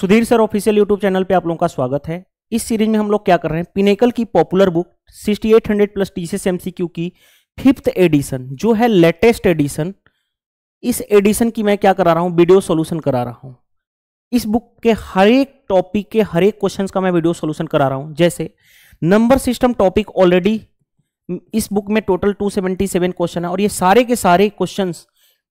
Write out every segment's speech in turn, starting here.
Sudhir sir official YouTube channel पे आप लोगों का स्वागत है इस सीरीज में हम लोग क्या कर रहे हैं पिनेकल की popular book 6800 plus T C की फिफ्थ एडिशन जो है लेटेस्ट एडिशन इस एडिशन की मैं क्या करा रहा हूँ वीडियो सोल्यूशन करा रहा हूँ इस बुक के हर एक टॉपिक के हर एक क्वेश्चन का मैं वीडियो सोल्यूशन करा रहा हूँ जैसे नंबर सिस्टम टॉपिक ऑलरेडी इस बुक में टोटल टू क्वेश्चन है और ये सारे के सारे क्वेश्चन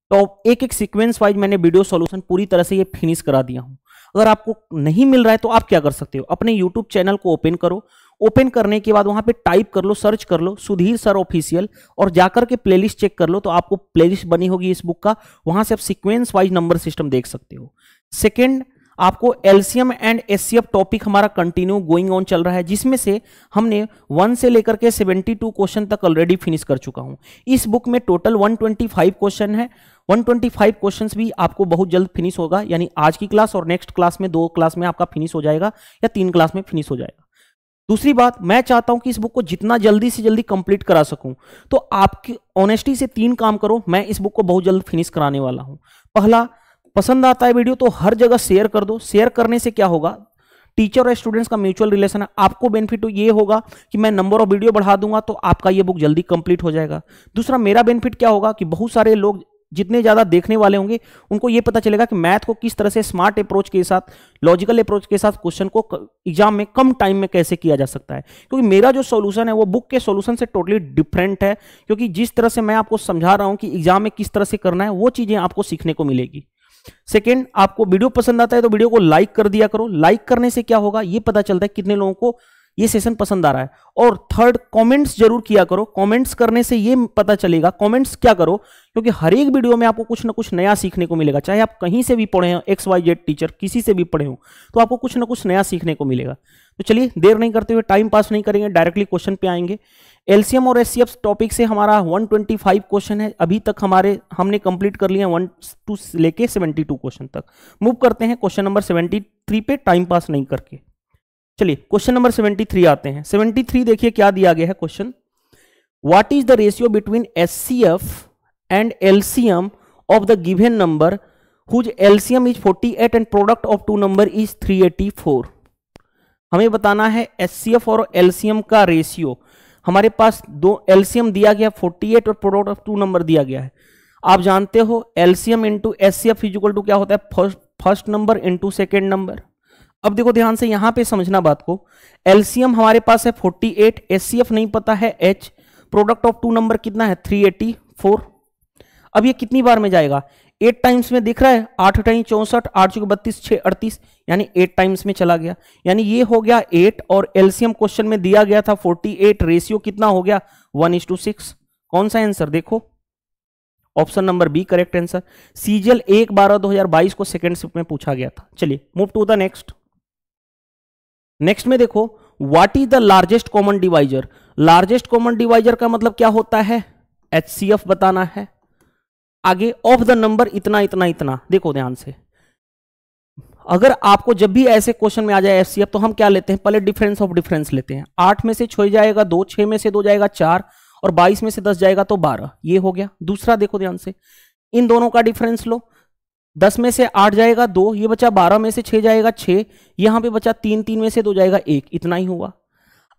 टॉप एक एक सिक्वेंस वाइज मैंने वीडियो सोल्यूशन पूरी तरह से ये फिनिश करा दिया हूँ अगर आपको नहीं मिल रहा है तो आप क्या कर सकते हो अपने यूट्यूब चैनल को ओपन करो ओपन करने के बाद वहां पे टाइप कर लो सर्च कर लो सुधीर सर ऑफिशियल और जाकर के प्लेलिस्ट चेक कर लो तो आपको प्लेलिस्ट बनी होगी इस बुक का वहां से आप सिक्वेंस वाइज नंबर सिस्टम देख सकते हो सेकेंड आपको एलसीएम एंड एस टॉपिक हमारा कंटिन्यू गोइंग ऑन चल रहा है जिसमें से हमने वन से लेकर के टू क्वेश्चन तक ऑलरेडी फिनिश कर चुका हूं इस बुक में टोटल फाइव क्वेश्चन है 125 क्वेश्चंस भी आपको बहुत जल्द फिनिश होगा यानी आज की क्लास और नेक्स्ट क्लास में दो क्लास में आपका फिनिश हो जाएगा या तीन क्लास में फिनिश हो जाएगा दूसरी बात मैं चाहता हूं कि इस बुक को जितना जल्दी से जल्दी कंप्लीट करा सकूं तो आपकी ऑनेस्टी से तीन काम करो मैं इस बुक को बहुत जल्द फिनिश कराने वाला हूं पहला पसंद आता है वीडियो तो हर जगह शेयर कर दो शेयर करने से क्या होगा टीचर और स्टूडेंट्स का म्यूचुअल रिलेशन है आपको बेनिफिट ये होगा कि मैं नंबर ऑफ वीडियो बढ़ा दूंगा तो आपका ये बुक जल्दी कंप्लीट हो जाएगा दूसरा मेरा बेनिफिट क्या होगा कि बहुत सारे लोग जितने ज़्यादा देखने वाले होंगे उनको ये पता चलेगा कि मैथ को किस तरह से स्मार्ट अप्रोच के साथ लॉजिकल अप्रोच के साथ क्वेश्चन को एग्जाम में कम टाइम में कैसे किया जा सकता है क्योंकि मेरा जो सोल्यूशन है वो बुक के सोल्यूशन से टोटली डिफरेंट है क्योंकि जिस तरह से मैं आपको समझा रहा हूँ कि एग्जाम में किस तरह से करना है वो चीज़ें आपको सीखने को मिलेगी सेकेंड आपको वीडियो पसंद आता है तो वीडियो को लाइक कर दिया करो लाइक करने से क्या होगा ये पता चलता है कितने लोगों को ये सेशन पसंद आ रहा है और थर्ड कमेंट्स जरूर किया करो कमेंट्स करने से ये पता चलेगा कमेंट्स क्या करो क्योंकि हर एक वीडियो में आपको कुछ ना कुछ नया सीखने को मिलेगा चाहे आप कहीं से भी पढ़े हो एक्स वाई जेड टीचर किसी से भी पढ़े हो तो आपको कुछ ना कुछ नया सीखने को मिलेगा तो चलिए देर नहीं करते हुए टाइम पास नहीं करेंगे डायरेक्टली क्वेश्चन पे आएंगे एलसीएम और एस टॉपिक से हमारा 125 क्वेश्चन है अभी तक हमारे हमने कंप्लीट कर लिया वन टू लेके 72 क्वेश्चन तक मूव करते हैं क्वेश्चन नंबर 73 पे टाइम पास नहीं करके चलिए क्वेश्चन नंबर 73 आते हैं 73 देखिए क्या दिया गया है question what is the ratio between S and LCM of the given number whose LCM is forty and product of two number is three हमें बताना है एस और एलसीएम का रेशियो हमारे पास दो एल्सियम दिया गया 48 और प्रोडक्ट ऑफ टू नंबर दिया गया है आप जानते हो LCM into S C F two क्या होता है first number into second number अब देखो ध्यान से यहां पे समझना बात को एल्सियम हमारे पास है 48 एट नहीं पता है H product of two number कितना है 384 अब ये कितनी बार में जाएगा एट टाइम्स में दिख रहा है आठ अठाई चौंसठ आठ चौके बत्तीस छः अड़तीस यानी एट टाइम्स में चला गया यानी ये हो गया एट और एलसीएम क्वेश्चन में दिया गया था फोर्टी एट रेशियो कितना हो गया वन इज टू सिक्स कौन सा आंसर देखो option number B correct answer CGL एक बारह दो हजार बाईस को सेकेंड शिफ्ट में पूछा गया था चलिए move to the next next में देखो what is the largest common divisor largest common divisor का मतलब क्या होता है एच बताना है आगे ऑफ द नंबर इतना इतना इतना देखो ध्यान से अगर आपको जब भी ऐसे क्वेश्चन में आ जाए एफसीएफ तो हम क्या लेते हैं पहले डिफरेंस ऑफ डिफरेंस लेते हैं आठ में से छोड़ जाएगा दो छह में से दो जाएगा चार और बाईस में से दस जाएगा तो बारह ये हो गया दूसरा देखो ध्यान से इन दोनों का डिफरेंस लो दस में से आठ जाएगा दो ये बचा बारह में से छह जाएगा छह यहां पे बचा तीन तीन में से दो जाएगा एक इतना ही हुआ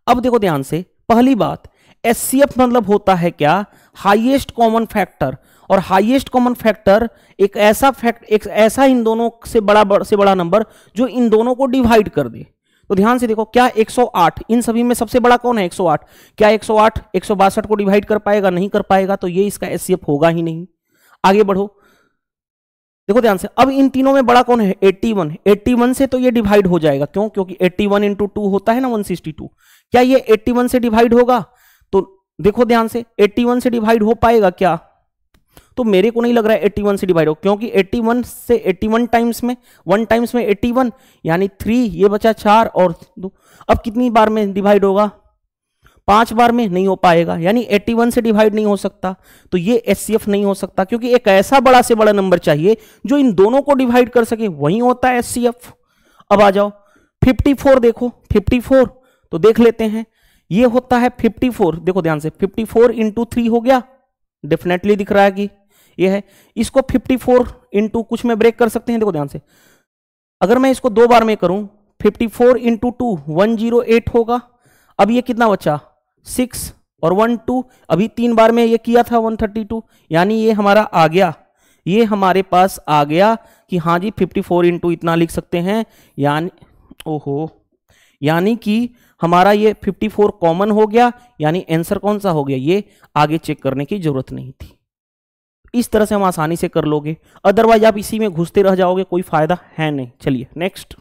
अब देखो ध्यान से पहली बात एस मतलब होता है क्या हाइएस्ट कॉमन फैक्टर और हाईएस्ट कॉमन फैक्टर एक ऐसा फैक्ट एक ऐसा इन दोनों से बड़ा, बड़ा से बड़ा नंबर जो इन दोनों को डिवाइड कर दे तो ध्यान से देखो क्या 108 इन सभी में सबसे बड़ा कौन है 108 क्या 108 162 को डिवाइड कर पाएगा नहीं कर पाएगा तो ये इसका एस होगा ही नहीं आगे बढ़ो देखो ध्यान से अब इन तीनों में बड़ा कौन है 81 81 से तो ये डिवाइड हो जाएगा क्यों क्योंकि 81 वन इंटू टू होता है ना 162 क्या ये 81 से डिवाइड होगा तो देखो ध्यान से 81 से डिवाइड हो पाएगा क्या तो मेरे को नहीं लग रहा है 81 से डिवाइड हो क्योंकि 81 से 81 टाइम्स में वन टाइम्स में 81 यानी थ्री ये बचा चार और दो अब कितनी बार में डिवाइड होगा पांच बार में नहीं हो पाएगा यानी 81 से डिवाइड नहीं हो सकता तो ये एस नहीं हो सकता क्योंकि एक ऐसा बड़ा से बड़ा नंबर चाहिए जो इन दोनों को डिवाइड कर सके वही होता है एस अब आ जाओ 54 देखो 54 तो देख लेते हैं ये होता है 54 देखो ध्यान से 54 फोर इंटू थ्री हो गया डेफिनेटली दिख रहा है कि ये है इसको 54 फोर इंटू कुछ में ब्रेक कर सकते हैं देखो ध्यान से अगर मैं इसको दो बार में करूं 54 फोर इंटू टू वन होगा अब ये कितना बचा सिक्स और वन टू अभी तीन बार में ये किया था 132 यानी ये हमारा आ गया ये हमारे पास आ गया कि हाँ जी 54 फोर इंटू इतना लिख सकते हैं यानी ओहो यानी कि हमारा ये 54 कॉमन हो गया यानी आंसर कौन सा हो गया ये आगे चेक करने की जरूरत नहीं थी इस तरह से हम आसानी से कर लोगे अदरवाइज आप इसी में घुसते रह जाओगे कोई फायदा है नहीं चलिए next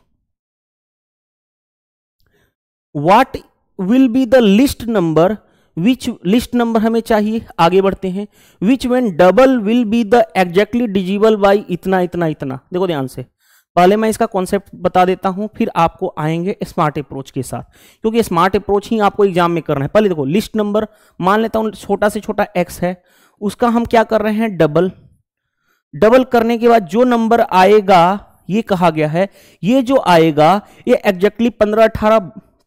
what will be the list number which list number हमें चाहिए आगे बढ़ते हैं which when double will be the exactly divisible by इतना इतना इतना देखो ध्यान से पहले मैं इसका कॉन्सेप्ट बता देता हूं फिर आपको आएंगे स्मार्ट अप्रोच के साथ क्योंकि स्मार्ट अप्रोच ही आपको एग्जाम में करना है पहले देखो लिस्ट नंबर मान लेता हूं छोटा से छोटा एक्स है उसका हम क्या कर रहे हैं डबल डबल करने के बाद जो नंबर आएगा ये कहा गया है ये जो आएगा ये एग्जैक्टली पंद्रह अठारह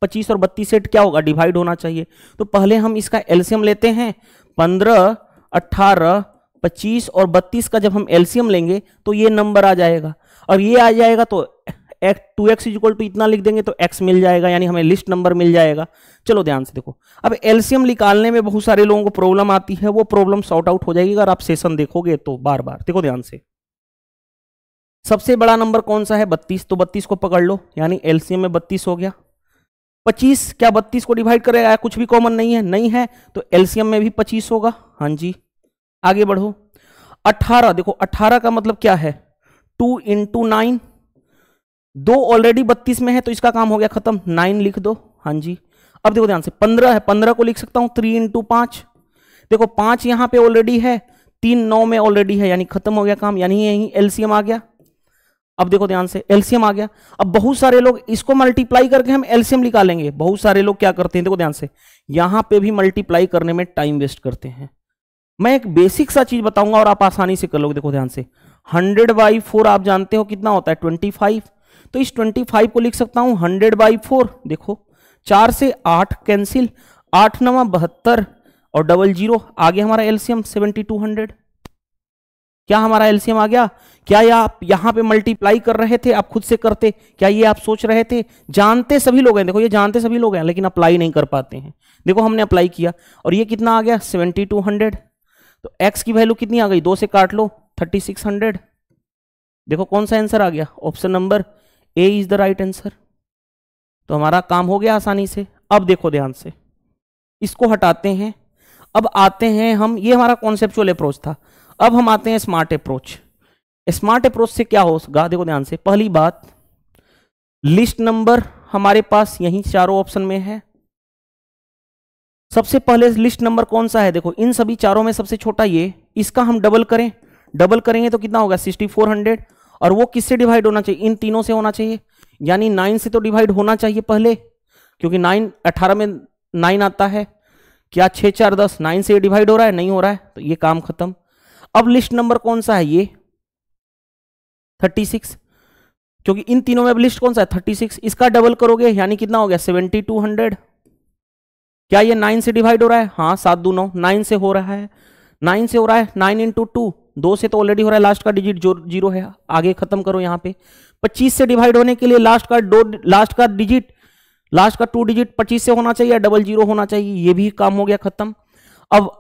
पच्चीस और बत्तीस सेट क्या होगा डिवाइड होना चाहिए तो पहले हम इसका एल्सियम लेते हैं पंद्रह अट्ठारह पच्चीस और बत्तीस का जब हम एल्सियम लेंगे तो ये नंबर आ जाएगा और ये आ जाएगा तो X two X is equal to इतना लिख देंगे तो एक्स मिल जाएगा यानी हमें लिस्ट नंबर मिल जाएगा चलो ध्यान से देखो अब एलसीएम निकालने में बहुत सारे लोगों को प्रॉब्लम आती है वो प्रॉब्लम सॉर्ट आउट हो जाएगी अगर आप सेशन देखोगे तो बार बार देखो ध्यान से सबसे बड़ा नंबर कौन सा है बत्तीस तो बत्तीस को पकड़ लो यानी एलसीएम में बत्तीस हो गया पच्चीस क्या बत्तीस को डिवाइड करेगा कुछ भी कॉमन नहीं है नहीं है तो एलसीएम में भी पच्चीस होगा हाँ जी आगे बढ़ो अठारह देखो अठारह का मतलब क्या है टू इंटू नाइन दो ऑलरेडी बत्तीस में है तो इसका काम हो गया खत्म नाइन लिख दो हाँ जी अब देखो ध्यान से पंद्रह है पंद्रह को लिख सकता हूं थ्री इंटू पांच देखो पांच यहां पे ऑलरेडी है तीन नौ में ऑलरेडी है यानी खत्म हो गया काम यानी यही एलसीएम आ गया अब देखो ध्यान से एलसीएम आ गया अब बहुत सारे लोग इसको मल्टीप्लाई करके हम एलसीएम निकालेंगे बहुत सारे लोग क्या करते हैं देखो ध्यान से यहां पर भी मल्टीप्लाई करने में टाइम वेस्ट करते हैं मैं एक बेसिक सा चीज बताऊंगा और आप आसानी से कर लोगे देखो ध्यान से हंड्रेड बाई फोर आप जानते हो कितना होता है ट्वेंटी फाइव तो इस 25 को लिख सकता हूं 100 बाई फोर देखो चार से आठ कैंसिल आठ नवा बहत्तर और डबल जीरो आगे हमारा एलसीएम 7200 क्या हमारा एलसीएम आ गया क्या ये आप यहां पे मल्टीप्लाई कर रहे थे आप खुद से करते क्या ये आप सोच रहे थे जानते सभी लोग हैं देखो ये जानते सभी लोग हैं लेकिन अप्लाई नहीं कर पाते हैं देखो हमने अप्लाई किया और ये कितना आ गया 7200 तो एक्स की वैल्यू कितनी आ गई दो से काट लो 3600 देखो कौन सा आंसर आ गया option number A is the right answer तो हमारा काम हो गया आसानी से अब देखो ध्यान से इसको हटाते हैं अब आते हैं हम ये हमारा कॉन्सेप्चुअल अप्रोच था अब हम आते हैं स्मार्ट अप्रोच स्मार्ट अप्रोच से क्या होगा देखो ध्यान से पहली बात लिस्ट नंबर हमारे पास यहीं चारों ऑप्शन में है सबसे पहले लिस्ट नंबर कौन सा है देखो इन सभी चारों में सबसे छोटा ये इसका हम डबल करें डबल करेंगे तो कितना होगा सिक्सटी फोर हंड्रेड और वो किससे डिवाइड होना चाहिए इन तीनों से होना चाहिए यानी नाइन से तो डिवाइड होना चाहिए पहले क्योंकि नाइन अठारह में नाइन आता है क्या छः चार दस नाइन से डिवाइड हो रहा है नहीं हो रहा है तो ये काम खत्म अब लिस्ट नंबर कौन सा है ये थर्टी सिक्स क्योंकि इन तीनों में अब लिस्ट कौन सा है थर्टी सिक्स इसका डबल करोगे यानी कितना हो गया सेवेंटी टू हंड्रेड क्या ये नाइन से डिवाइड हो रहा है हाँ सात दो नौ नाइन से हो रहा है नाइन से हो रहा है नाइन इंटू टू दो से तो ऑलरेडी हो रहा है लास्ट का डिजिट जो जीरो है आगे खत्म करो यहाँ पे पच्चीस से डिवाइड होने के लिए लास्ट का दो लास्ट का डिजिट लास्ट का टू डिजिट पच्चीस से होना चाहिए या डबल जीरो होना चाहिए ये भी काम हो गया खत्म अब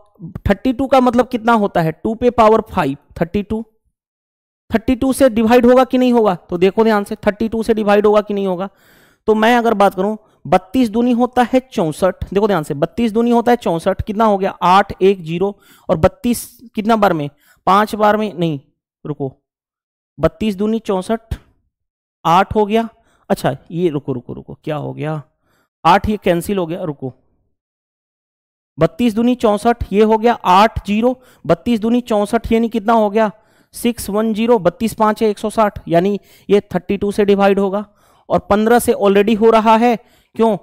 थर्टी टू का मतलब कितना होता है टू पे power five thirty two thirty two से डिवाइड होगा कि नहीं होगा तो देखो ध्यान से थर्टी टू से डिवाइड होगा कि नहीं होगा तो मैं अगर बात करूं बत्तीस दूनी होता है चौंसठ देखो ध्यान से बत्तीस दूनी होता है चौंसठ कितना हो गया आठ एक जीरो और बत्तीस कितना बार में पांच बार में नहीं रुको बत्तीस दूनी चौंसठ आठ हो गया अच्छा ये रुको रुको रुको क्या हो गया आठ ये कैंसिल हो गया रुको बत्तीस दूनी चौंसठ ये हो गया आठ जीरो बत्तीस दूनी चौंसठ यानी कितना हो गया सिक्स वन जीरो बत्तीस पाँच है एक सौ साठ यानी ये थर्टी टू से डिवाइड होगा और पंद्रह से ऑलरेडी हो रहा है क्यों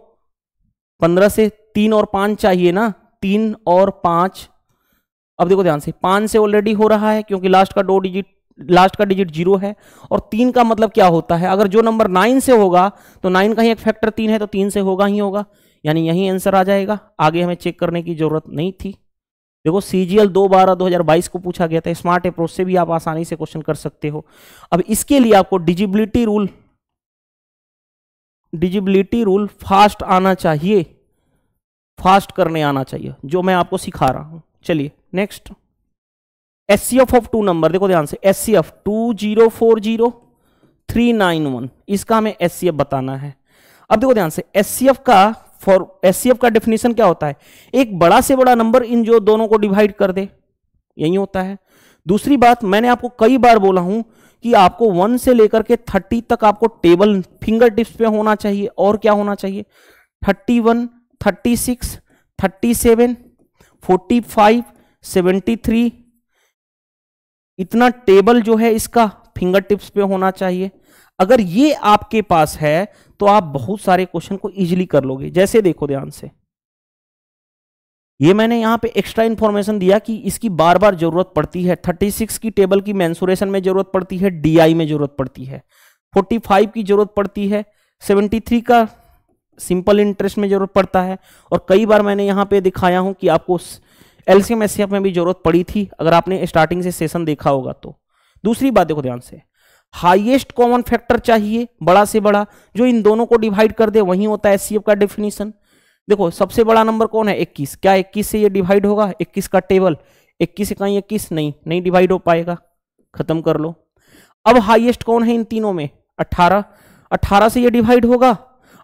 पंद्रह से तीन और पांच चाहिए ना तीन और पांच अब देखो ध्यान से पांच से ऑलरेडी हो रहा है क्योंकि लास्ट का दो डिजिट लास्ट का डिजिट जीरो है और तीन का मतलब क्या होता है अगर जो नंबर नाइन से होगा तो नाइन का ही एक फैक्टर तीन है तो तीन से होगा ही होगा यानी यही आंसर आ जाएगा आगे हमें चेक करने की जरूरत नहीं थी देखो सी जी एल दो बारह दो हजार बाईस को पूछा गया था स्मार्ट अप्रोच से भी आप आसानी से क्वेश्चन कर सकते हो अब इसके लिए आपको divisibility rule divisibility rule fast आना चाहिए फास्ट करने आना चाहिए जो मैं आपको सिखा रहा हूं चलिए next S C F of two number देखो ध्यान से S C F two zero four zero three nine one इसका हमें एस सी एफ बताना है अब देखो ध्यान से एस सी एफ का फॉर एस सी एफ का डेफिनेशन क्या होता है एक बड़ा से बड़ा नंबर इन जो दोनों को डिवाइड कर दे यही होता है दूसरी बात मैंने आपको कई बार बोला हूं कि आपको वन से लेकर के थर्टी तक आपको टेबल फिंगर टिप्स पे होना चाहिए और क्या होना चाहिए thirty one thirty six thirty seven forty five seventy three इतना टेबल जो है इसका फिंगर टिप्स पे होना चाहिए अगर ये आपके पास है तो आप बहुत सारे क्वेश्चन को इजीली कर लोगे जैसे देखो ध्यान से ये मैंने यहाँ पे एक्स्ट्रा इन्फॉर्मेशन दिया कि इसकी बार बार जरूरत पड़ती है 36 की टेबल की मैंसुरेशन में जरूरत पड़ती है डी में जरूरत पड़ती है 45 की जरूरत पड़ती है 73 का सिंपल इंटरेस्ट में जरूरत पड़ता है और कई बार मैंने यहाँ पे दिखाया हूँ कि आपको एलसीएम एस में भी जरूरत पड़ी थी अगर आपने स्टार्टिंग से सेशन देखा होगा तो दूसरी बात देखो ध्यान से हाइएस्ट कॉमन फैक्टर चाहिए बड़ा से बड़ा जो इन दोनों को डिवाइड कर दे वही होता है एस का डेफिनेशन देखो सबसे बड़ा नंबर कौन है इक्कीस क्या इक्कीस से ये डिवाइड होगा इक्कीस का टेबल इक्कीस से इक्कीस नहीं नहीं डिवाइड हो पाएगा खत्म कर लो अब हाइएस्ट कौन है इन तीनों में अट्ठारह अट्ठारह से ये डिवाइड होगा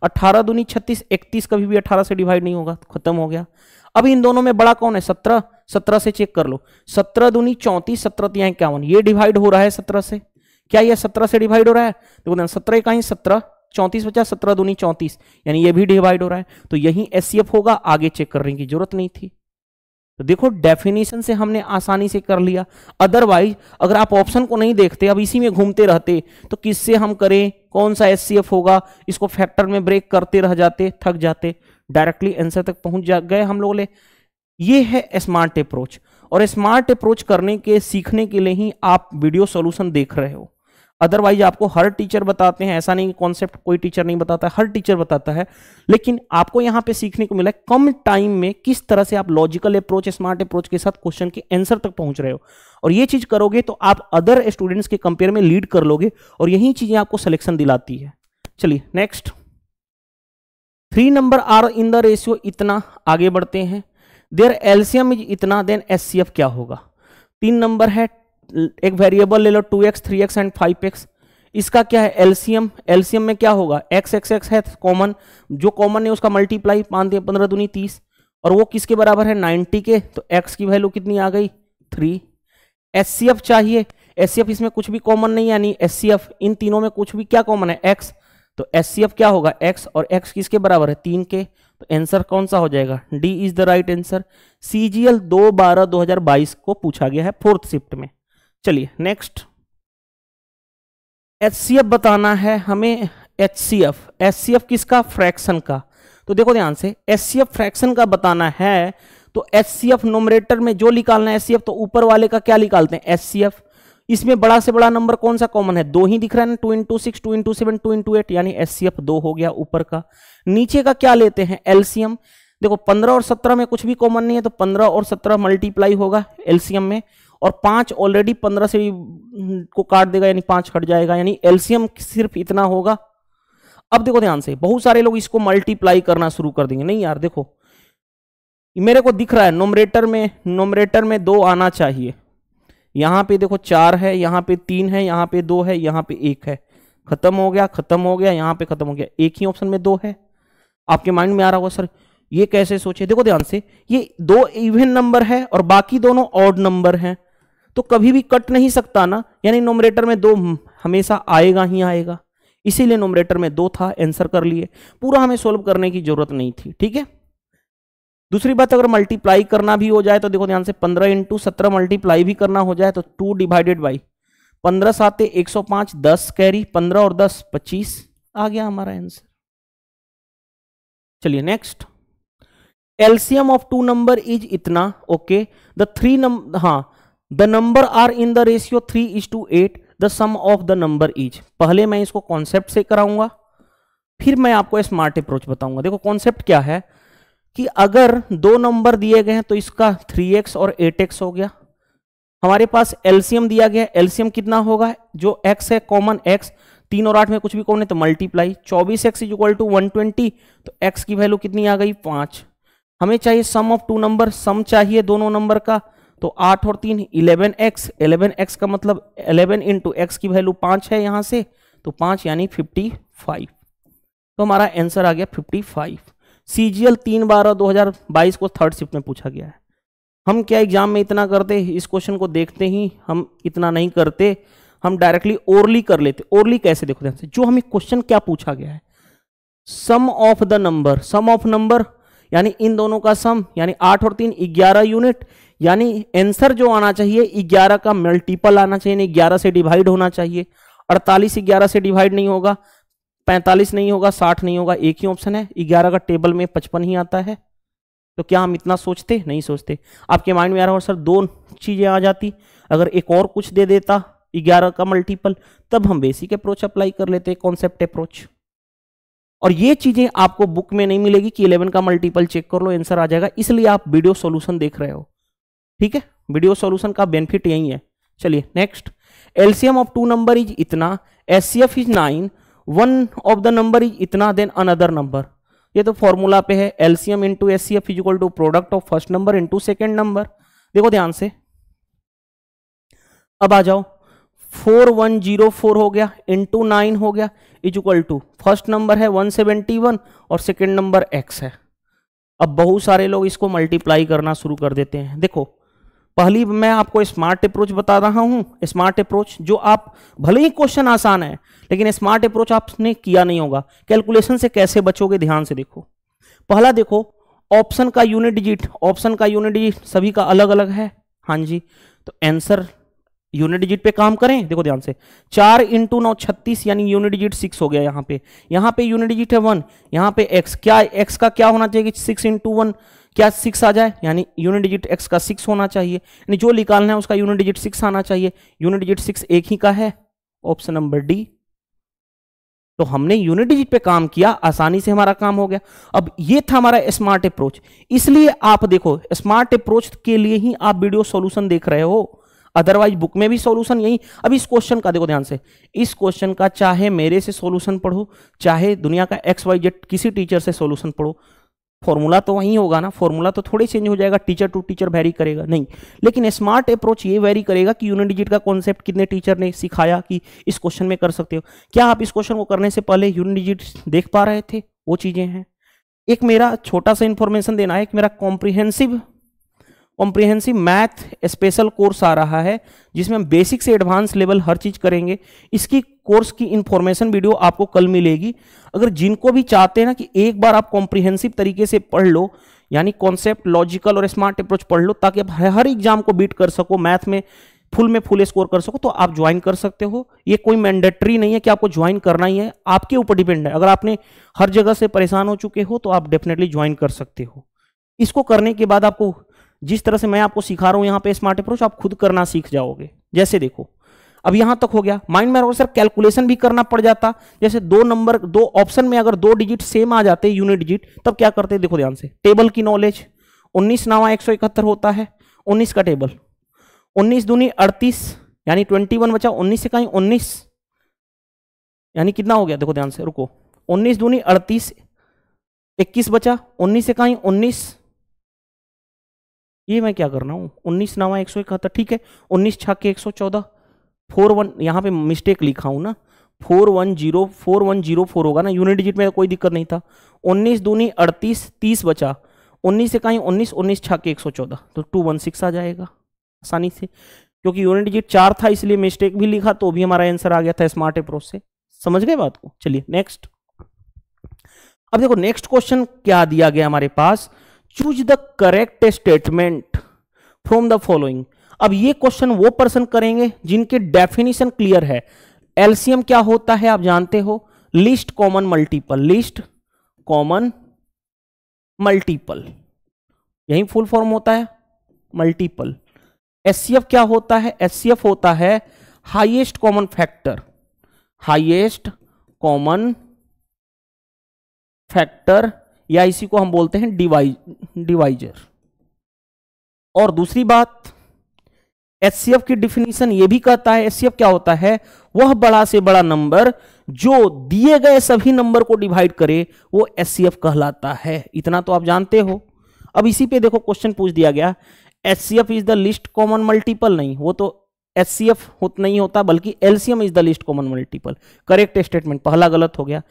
अट्ठारह दूनी छत्तीस इकतीस कभी भी अट्ठारह से डिवाइड नहीं होगा खत्म हो गया अब इन दोनों में बड़ा कौन है सत्रह सत्रह से चेक कर लो सत्रह दूनी चौंतीस सत्रह इक्यावन ये डिवाइड हो रहा है सत्रह से क्या यह सत्रह से डिवाइड हो रहा है देखो सत्रह इकाई सत्रह चौंतीस पचास सत्रह दूनी चौंतीस यानी ये भी डिवाइड हो रहा है तो यही एस होगा आगे चेक करने की जरूरत नहीं थी तो देखो डेफिनेशन से हमने आसानी से कर लिया अदरवाइज अगर आप ऑप्शन को नहीं देखते अब इसी में घूमते रहते तो किससे हम करें कौन सा एस होगा इसको फैक्टर में ब्रेक करते रह जाते थक जाते डायरेक्टली एंसर तक पहुंच जा गए हम लोग ले ये है स्मार्ट अप्रोच और स्मार्ट अप्रोच करने के सीखने के लिए ही आप वीडियो सॉल्यूशन देख रहे हो अदरवाइज आपको हर टीचर बताते हैं ऐसा नहीं कॉन्सेप्ट कोई टीचर नहीं बताता हर टीचर बताता है लेकिन आपको यहां पे सीखने को मिला है कम टाइम में किस तरह से आप लॉजिकल अप्रोच स्मार्ट अप्रोच के साथ क्वेश्चन के आंसर तक पहुंच रहे हो और ये चीज करोगे तो आप अदर स्टूडेंट्स के कंपेयर में लीड कर लोगे और यही चीजें आपको सिलेक्शन दिलाती है चलिए next three number are in the ratio इतना आगे बढ़ते हैं देयर एल्सियम इज इतना देन एस क्या होगा तीन नंबर है एक वेरिएबल ले लो two X three X and five X इसका क्या है एलसीएम एलसीएम में क्या होगा एक्स एक्स एक्स है कॉमन जो कॉमन है उसका मल्टीप्लाई पाँच पंद्रह दूनी तीस और वो किसके बराबर है नाइनटी के तो एक्स की वैल्यू कितनी आ गई थ्री एस चाहिए एस इसमें कुछ भी कॉमन नहीं यानी एस इन तीनों में कुछ भी क्या कॉमन है एक्स तो एस क्या होगा एक्स और एक्स किसके बराबर है तीन के तो आंसर कौन सा हो जाएगा D is the right answer CGL दो बारह दो हजार बाईस को पूछा गया है फोर्थ शिफ्ट में चलिए नेक्स्ट एच बताना है हमें H C F C F किसका फ्रैक्शन का तो देखो ध्यान से एच सी एफ फ्रैक्शन का बताना है तो एच सी एफ नोमरेटर में जो निकालना है एच सी एफ तो ऊपर वाले का क्या निकालते हैं एच सी एफ इसमें बड़ा से बड़ा नंबर कौन सा कॉमन है दो ही दिख रहा है ना two into six two into seven two into eight यानी एस दो हो गया ऊपर का नीचे का क्या लेते हैं एलसीएम देखो पंद्रह और सत्रह में कुछ भी कॉमन नहीं है तो पंद्रह और सत्रह मल्टीप्लाई होगा एलसीएम में और पांच ऑलरेडी पंद्रह से को काट देगा यानी पांच हट जाएगा यानी एल्सियम सिर्फ इतना होगा अब देखो ध्यान से बहुत सारे लोग इसको मल्टीप्लाई करना शुरू कर देंगे नहीं यार देखो मेरे को दिख रहा है नोमरेटर में नोमरेटर में दो आना चाहिए यहां पे देखो चार है यहां पे तीन है यहां पे दो है यहां पे एक है खत्म हो गया खत्म हो गया यहां पे खत्म हो गया एक ही ऑप्शन में दो है आपके माइंड में आ रहा होगा सर ये कैसे सोचे देखो ध्यान से ये दो इवन नंबर है और बाकी दोनों ऑड नंबर हैं तो कभी भी कट नहीं सकता ना यानी नोमरेटर में दो हमेशा आएगा ही आएगा इसीलिए नोमरेटर में दो था एंसर कर लिए पूरा हमें सोल्व करने की जरूरत नहीं थी ठीक है दूसरी बात अगर मल्टीप्लाई करना भी हो जाए तो देखो ध्यान से पंद्रह इंटू सत्रह मल्टीप्लाई भी करना हो जाए तो टू डिवाइडेड बाई पंद्रह साते एक सौ पांच दस कैरी पंद्रह और दस पच्चीस आ गया हमारा आंसर चलिए next LCM of two number is इतना ओके द थ्री नंबर हाँ the number are in the ratio three is to eight the sum of the number is पहले मैं इसको कॉन्सेप्ट से कराऊंगा फिर मैं आपको स्मार्ट अप्रोच बताऊंगा देखो कॉन्सेप्ट क्या है कि अगर दो नंबर दिए गए हैं तो इसका 3x और 8x हो गया हमारे पास एलसीएम दिया गया एलसीएम कितना होगा जो x है कॉमन x तीन और आठ में कुछ भी कौन है तो मल्टीप्लाई चौबीस X is equal to one twenty तो एक्स की वैल्यू कितनी आ गई पांच हमें चाहिए sum of two number sum चाहिए दोनों नंबर का तो आठ और तीन इलेवन एक्स एलेवन एक्स का मतलब इलेवन इंटू एक्स की वैल्यू पांच है यहां से तो पांच यानी फिफ्टी फाइव तो हमारा आंसर आ गया fifty five C G L तीन बारह दो हज़ार बाईस को थर्ड शिफ्ट में पूछा गया है हम क्या एग्जाम में इतना करते इस क्वेश्चन को देखते ही हम इतना नहीं करते हम डायरेक्टली ओरली कर लेते ओरली कैसे देखो ध्यान से जो हमें क्वेश्चन क्या पूछा गया है sum of the number sum of number यानी इन दोनों का सम यानी आठ और तीन ग्यारह यूनिट यानी आंसर जो आना चाहिए ग्यारह का मल्टीपल आना चाहिए ग्यारह से डिवाइड होना चाहिए अड़तालीस ग्यारह से डिवाइड नहीं होगा पैंतालीस नहीं होगा साठ नहीं होगा एक ही ऑप्शन है ग्यारह का टेबल में पचपन ही आता है तो क्या हम इतना सोचते नहीं सोचते आपके माइंड में आ रहा हो सर दो चीज़ें आ जाती अगर एक और कुछ दे देता ग्यारह का मल्टीपल तब हम बेसिक अप्रोच अप्लाई कर लेते कॉन्सेप्ट अप्रोच और ये चीज़ें आपको बुक में नहीं मिलेगी कि इलेवन का मल्टीपल चेक कर लो आंसर आ जाएगा इसलिए आप वीडियो सॉल्यूशन देख रहे हो ठीक है वीडियो सॉल्यूशन का बेनिफिट यही है चलिए next LCM of two number is इतना S C F is nine one of the number is इतना देन अनदर नंबर ये तो फॉर्मूला पे है LCM into S C F is equal to product of first number into second number देखो ध्यान से अब आ जाओ फोर वन जीरो फोर हो गया इंटू नाइन हो गया is equal to first number है वन सेवेंटी वन और सेकेंड नंबर एक्स है अब बहुत सारे लोग इसको मल्टीप्लाई करना शुरू कर देते हैं देखो पहली मैं आपको स्मार्ट अप्रोच बता रहा हूं स्मार्ट अप्रोच जो आप भले ही क्वेश्चन आसान है लेकिन स्मार्ट अप्रोच आपने किया नहीं होगा कैलकुलेशन से कैसे बचोगे ध्यान से देखो पहला देखो ऑप्शन का यूनिट डिजिट ऑप्शन का यूनिट डिजिट सभी का अलग अलग है हाँ जी तो आंसर यूनिट डिजिट पे काम करें देखो ध्यान से चार इंटू नौ छत्तीस यानी यूनिट डिजिट सिक्स हो गया यहाँ पे यहाँ पे यूनिट डिजिट है वन यहाँ पे एक्स क्या एक्स का क्या होना चाहिए सिक्स इंटू वन क्या सिक्स आ जाए यानी यूनिट डिजिट एक्स का सिक्स होना चाहिए यानी जो निकालना है उसका यूनिट डिजिट सिक्स आना चाहिए यूनिट डिजिट सिक्स एक ही का है ऑप्शन नंबर डी तो हमने यूनिट डिजिट पे काम किया आसानी से हमारा काम हो गया अब ये था हमारा स्मार्ट अप्रोच इसलिए आप देखो स्मार्ट अप्रोच के लिए ही आप वीडियो सोल्यूशन देख रहे हो अदरवाइज बुक में भी सॉल्यूशन यही अब इस क्वेश्चन का देखो ध्यान से इस क्वेश्चन का चाहे मेरे से सॉल्यूशन पढ़ो चाहे दुनिया का एक्स वाई जेड किसी टीचर से सॉल्यूशन पढ़ो फॉर्मूला तो वही होगा ना फॉर्मूला तो थोड़ी चेंज हो जाएगा टीचर टू टीचर वेरी करेगा नहीं लेकिन स्मार्ट अप्रोच ये वेरी करेगा कि यूनिट डिजिट का कॉन्सेप्ट कितने टीचर ने सिखाया कि इस क्वेश्चन में कर सकते हो क्या आप इस क्वेश्चन को करने से पहले यूनिट डिजिट देख पा रहे थे वो चीज़ें हैं एक मेरा छोटा सा इन्फॉर्मेशन देना है एक मेरा comprehensive comprehensive math special course आ रहा है जिसमें हम बेसिक से एडवांस लेवल हर चीज़ करेंगे इसकी कोर्स की इंफॉर्मेशन वीडियो आपको कल मिलेगी अगर जिनको भी चाहते हैं ना कि एक बार आप कॉम्प्रिहेंसिव तरीके से पढ़ लो यानी कॉन्सेप्ट लॉजिकल और स्मार्ट अप्रोच पढ़ लो ताकि आप हर एग्जाम को बीट कर सको मैथ में फुल में फुल स्कोर कर सको तो आप ज्वाइन कर सकते हो ये कोई मैंडेटरी नहीं है कि आपको ज्वाइन करना ही है आपके ऊपर डिपेंड है अगर आपने हर जगह से परेशान हो चुके हो तो आप डेफिनेटली ज्वाइन कर सकते हो इसको करने के बाद आपको जिस तरह से मैं आपको सिखा रहा हूं यहां पे स्मार्ट अप्रोच आप खुद करना सीख जाओगे जैसे देखो अब यहां तक हो गया माइंड में सर कैलकुलेशन भी करना पड़ जाता जैसे दो नंबर दो ऑप्शन में अगर दो डिजिट सेम आ जाते यूनिट डिजिट तब क्या करते देखो ध्यान से टेबल की नॉलेज उन्नीस नावा एक सौ इकहत्तर होता है उन्नीस का टेबल उन्नीस दूनी अड़तीस यानी ट्वेंटी वन बचा उन्नीस से कहीं उन्नीस यानी कितना हो गया देखो ध्यान से रुको उन्नीस दूनी अड़तीस इक्कीस बचा उन्नीस से कहीं उन्नीस ये मैं क्या करना हूँ उन्नीस नवा एक सौ इकहत्तर ठीक है उन्नीस छाके एक सौ चौदह फोर वन यहाँ पे मिस्टेक लिखा हूँ ना four one zero four one zero four होगा ना यूनिट डिजिट में कोई दिक्कत नहीं था उन्नीस दूनी अड़तीस तीस बचा उन्नीस से कहीं उन्नीस उन्नीस छाके एक सौ चौदह तो टू वन सिक्स आ जाएगा आसानी से क्योंकि यूनिट डिजिट चार था इसलिए मिस्टेक भी लिखा तो भी हमारा आंसर आ गया था स्मार्ट अप्रोच से समझ गए बात को चलिए नेक्स्ट अब देखो नेक्स्ट क्वेश्चन क्या दिया गया हमारे पास choose the correct statement from the following अब ये क्वेश्चन वो पर्सन करेंगे जिनके डेफिनेशन क्लियर है एलसीएम क्या होता है आप जानते हो least common multiple least common multiple यही फुल फॉर्म होता है मल्टीपल एस क्या होता है एस होता है highest common factor highest common factor या इसी को हम बोलते हैं डिवाइज डिवाइजर और दूसरी बात एस की डिफिनीशन ये भी कहता है एस क्या होता है वह बड़ा से बड़ा नंबर जो दिए गए सभी नंबर को डिवाइड करे वो एस कहलाता है इतना तो आप जानते हो अब इसी पे देखो क्वेश्चन पूछ दिया गया S is the least common multiple नहीं वो तो एच होत नहीं होता बल्कि LCM is the least common multiple correct statement पहला गलत हो गया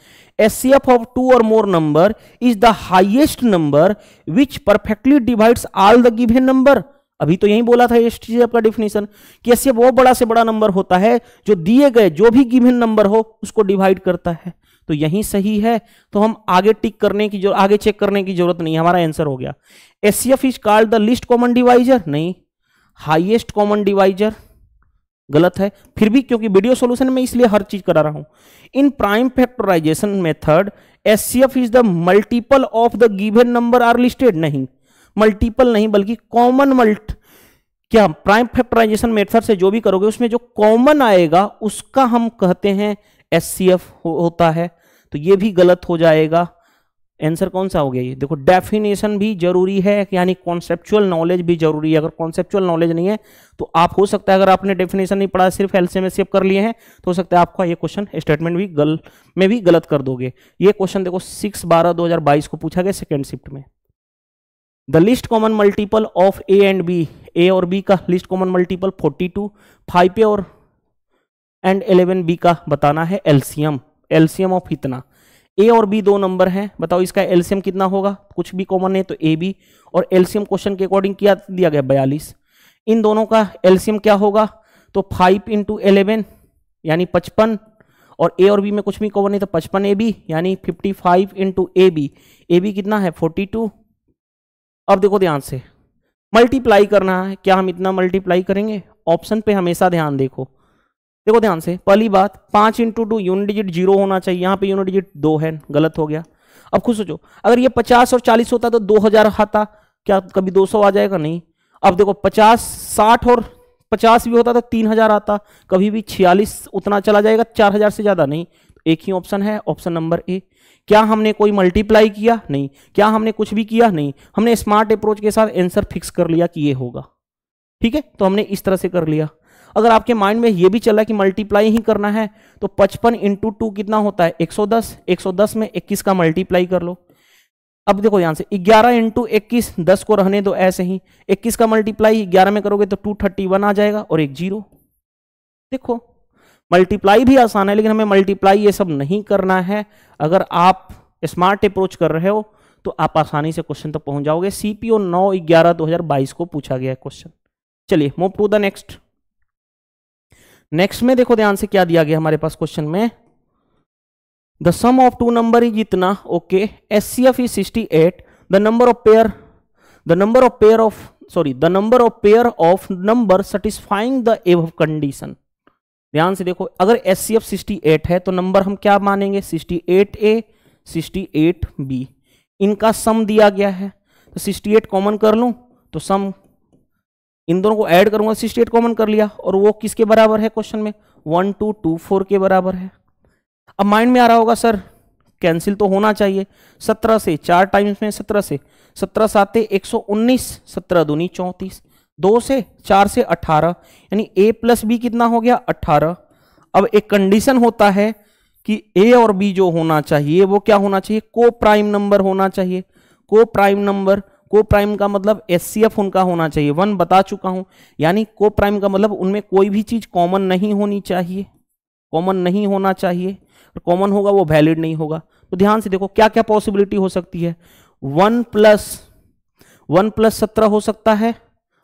H of two or more number is the highest number which perfectly divides all the given number अभी तो यही बोला था एस का डिफिनेशन कि एस वो बड़ा से बड़ा नंबर होता है जो दिए गए जो भी गिवन नंबर हो उसको डिवाइड करता है तो यही सही है तो हम आगे टिक करने की जो आगे चेक करने की जरूरत नहीं हमारा आंसर हो गया S is called the least common divisor नहीं हाइएस्ट कॉमन डिवाइजर गलत है फिर भी क्योंकि वीडियो सॉल्यूशन में इसलिए हर चीज करा रहा हूं in prime factorization method S C F is the multiple of the given number are listed नहीं मल्टीपल नहीं बल्कि कॉमन मल्ट क्या प्राइम फैक्टराइजेशन मेथड से जो भी करोगे उसमें जो कॉमन आएगा उसका हम कहते हैं एस हो, होता है तो ये भी गलत हो जाएगा आंसर कौन सा हो गया ये देखो डेफिनेशन भी जरूरी है यानी कॉन्सेप्चुअल नॉलेज भी जरूरी है अगर कॉन्सेप्चुअल नॉलेज नहीं है तो आप हो सकता है अगर आपने डेफिनेशन नहीं पढ़ा सिर्फ एल में सेव कर लिए हैं तो हो सकता है आपका ये क्वेश्चन स्टेटमेंट भी गल में भी गलत कर दोगे ये क्वेश्चन देखो सिक्स बारह दो को पूछा गया सेकेंड शिफ्ट में the least common multiple of A and B A और बी का least common multiple two five A और एंड एलेवन बी का बताना है एलसीएम एलसीएम ऑफ इतना ए और बी दो नंबर हैं बताओ इसका एलसीएम कितना होगा कुछ भी कॉमन है तो ए बी और एलसीएम क्वेश्चन के अकॉर्डिंग किया दिया गया बयालीस इन दोनों का एलसीएम क्या होगा तो फाइव इंटू एलेवन यानी पचपन और ए और बी में कुछ भी कॉमन है तो पचपन ए बी यानी fifty five into A B A B कितना है फोर्टी टू अब देखो ध्यान से मल्टीप्लाई करना है क्या हम इतना मल्टीप्लाई करेंगे ऑप्शन पे हमेशा ध्यान देखो देखो ध्यान से पहली बात पांच into two unit digit zero होना चाहिए यहाँ पे यूनिट डिजिट दो है गलत हो गया अब खुद सोचो अगर ये पचास और चालीस होता तो दो हजार आता क्या कभी दो सौ आ जाएगा नहीं अब देखो पचास साठ और पचास भी होता तो तीन हजार आता कभी भी छियालीस उतना चला जाएगा चार हजार से ज्यादा नहीं तो एक ही ऑप्शन है ऑप्शन नंबर ए क्या हमने कोई मल्टीप्लाई किया नहीं क्या हमने कुछ भी किया नहीं हमने स्मार्ट अप्रोच के साथ एंसर फिक्स कर लिया कि ये होगा ठीक है तो हमने इस तरह से कर लिया अगर आपके माइंड में ये भी चला कि मल्टीप्लाई ही करना है तो पचपन इंटू टू कितना होता है 110 110 में 21 का मल्टीप्लाई कर लो अब देखो यहां से 11 इंटू इक्कीस दस को रहने दो ऐसे ही 21 का मल्टीप्लाई 11 में करोगे तो 231 आ जाएगा और एक जीरो देखो मल्टीप्लाई भी आसान है लेकिन हमें मल्टीप्लाई ये सब नहीं करना है अगर आप स्मार्ट अप्रोच कर रहे हो तो आप आसानी से क्वेश्चन तक पहुंच जाओगे सीपीओ नौ ग्यारह दो हजार बाईस को पूछा गया है क्वेश्चन चलिए move to the next next में देखो ध्यान से क्या दिया गया हमारे पास क्वेश्चन में the sum of two number is इतना okay S C F is sixty eight the number of pair the number of pair of sorry the number of pair of number satisfying the above condition ध्यान से देखो अगर S C F sixty eight है तो number हम क्या मानेंगे sixty eight A sixty eight B इनका सम दिया गया है तो सिक्सटी एट कॉमन कर लूं तो सम इन दोनों को ऐड करूंगा सिक्सटी एट कॉमन कर लिया और वो किसके बराबर है क्वेश्चन में वन टू टू फोर के बराबर है अब माइंड में आ रहा होगा सर कैंसिल तो होना चाहिए सत्रह से चार टाइम्स में सत्रह से सत्रह सात एक सौ उन्नीस सत्रह दूनी चौंतीस दो से चार से अठारह यानी ए प्लस बी कितना हो गया अठारह अब एक कंडीशन होता है कि ए और बी जो होना चाहिए वो क्या होना चाहिए को प्राइम नंबर होना चाहिए को प्राइम नंबर को प्राइम का मतलब एस उनका होना चाहिए वन बता चुका हूं यानी को प्राइम का मतलब उनमें कोई भी चीज कॉमन नहीं होनी चाहिए कॉमन नहीं होना चाहिए कॉमन होगा वो वैलिड नहीं होगा तो ध्यान से देखो क्या क्या पॉसिबिलिटी हो सकती है वन प्लस वन प्लस सत्रह हो सकता है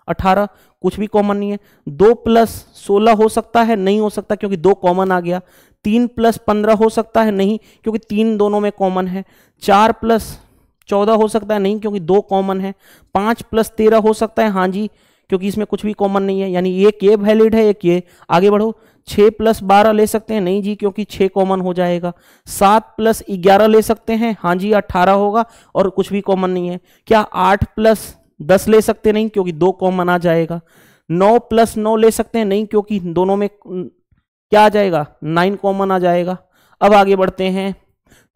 अठारह कुछ भी कॉमन नहीं है दो प्लस सोलह हो सकता है नहीं हो सकता क्योंकि दो कॉमन आ गया तीन प्लस पंद्रह हो सकता है नहीं क्योंकि तीन दोनों में कॉमन है चार प्लस चौदह हो सकता है नहीं क्योंकि दो कॉमन है पाँच प्लस तेरह हो सकता है हाँ जी क्योंकि इसमें कुछ भी कॉमन नहीं है यानी एक ये वैलिड है एक ये आगे बढ़ो छः प्लस बारह ले सकते हैं नहीं जी क्योंकि छः कॉमन हो जाएगा सात प्लस ग्यारह ले सकते हैं हाँ जी अट्ठारह होगा और कुछ भी कॉमन नहीं है क्या आठ प्लस दस ले सकते नहीं क्योंकि दो कॉमन आ जाएगा नौ प्लस नौ ले सकते हैं नहीं क्योंकि दोनों में क्या आ जाएगा नाइन कॉमन आ जाएगा अब आगे बढ़ते हैं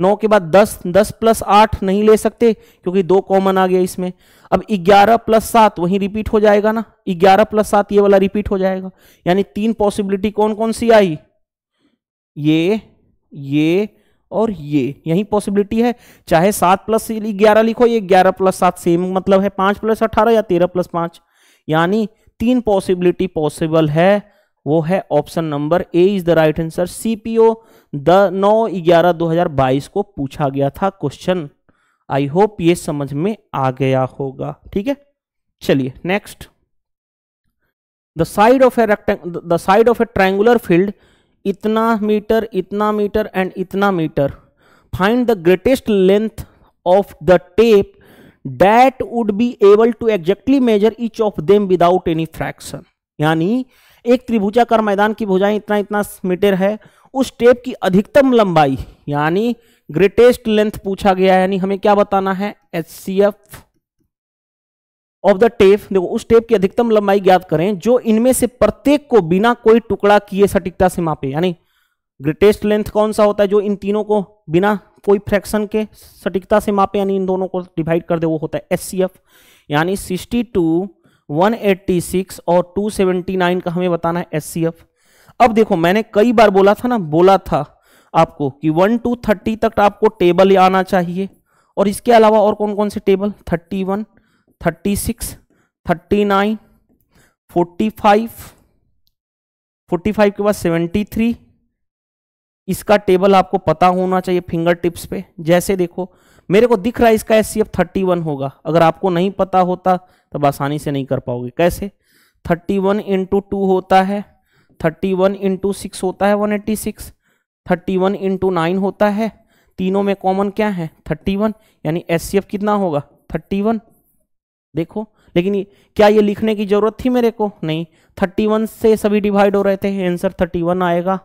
नौ के बाद दस दस प्लस आठ नहीं ले सकते क्योंकि दो कॉमन आ गया इसमें अब ग्यारह प्लस सात वही रिपीट हो जाएगा ना ग्यारह प्लस सात ये वाला रिपीट हो जाएगा यानी तीन पॉसिबिलिटी कौन कौन सी आई ये ये और ये यही पॉसिबिलिटी है चाहे सात प्लस ग्यारह लिखो ये ग्यारह प्लस सात सेम मतलब है पांच प्लस अठारह या तेरह प्लस पांच यानी तीन पॉसिबिलिटी पॉसिबल है वो है option number A is the right answer CPO द नौ ग्यारह दो हजार बाईस को पूछा गया था क्वेश्चन आई होप ये समझ में आ गया होगा ठीक है चलिए next the side of a rectangle the side of a triangular field इतना मीटर इतना मीटर एंड इतना meter find the greatest length of the tape that would be able to exactly measure each of them without any fraction यानी एक त्रिभुजाकार मैदान की भुजाएं इतना इतना मीटर है उस टेप की अधिकतम लंबाई यानी ग्रेटेस्ट लेंथ पूछा गया है यानी हमें क्या बताना है H C F of the tape देखो उस टेप की अधिकतम लंबाई ज्ञात करें जो इनमें से प्रत्येक को बिना कोई टुकड़ा किए सटीकता से मापे यानी ग्रेटेस्ट लेंथ कौन सा होता है जो इन तीनों को बिना कोई फ्रैक्शन के सटीकता से मापे यानी इन दोनों को डिवाइड कर दे वो होता है एस सी एफ यानी सिक्सटी टू 186 और 279 का हमें बताना है एस अब देखो मैंने कई बार बोला था ना बोला था आपको कि 1 टू 30 तक आपको टेबल आना चाहिए और इसके अलावा और कौन कौन से table 31, 36, 39, 45, thirty nine forty five forty के बाद 73 इसका टेबल आपको पता होना चाहिए फिंगर टिप्स पे जैसे देखो मेरे को दिख रहा है इसका S C F thirty one होगा अगर आपको नहीं पता होता तब आसानी से नहीं कर पाओगे कैसे थर्टी वन इंटू टू होता है थर्टी वन इंटू सिक्स होता है one eighty six thirty one into nine होता है तीनों में कॉमन क्या है थर्टी वन यानी एस सी एफ कितना होगा थर्टी वन देखो लेकिन ये, क्या ये लिखने की जरूरत थी मेरे को नहीं थर्टी वन से सभी डिवाइड हो रहे थे आंसर थर्टी वन आएगा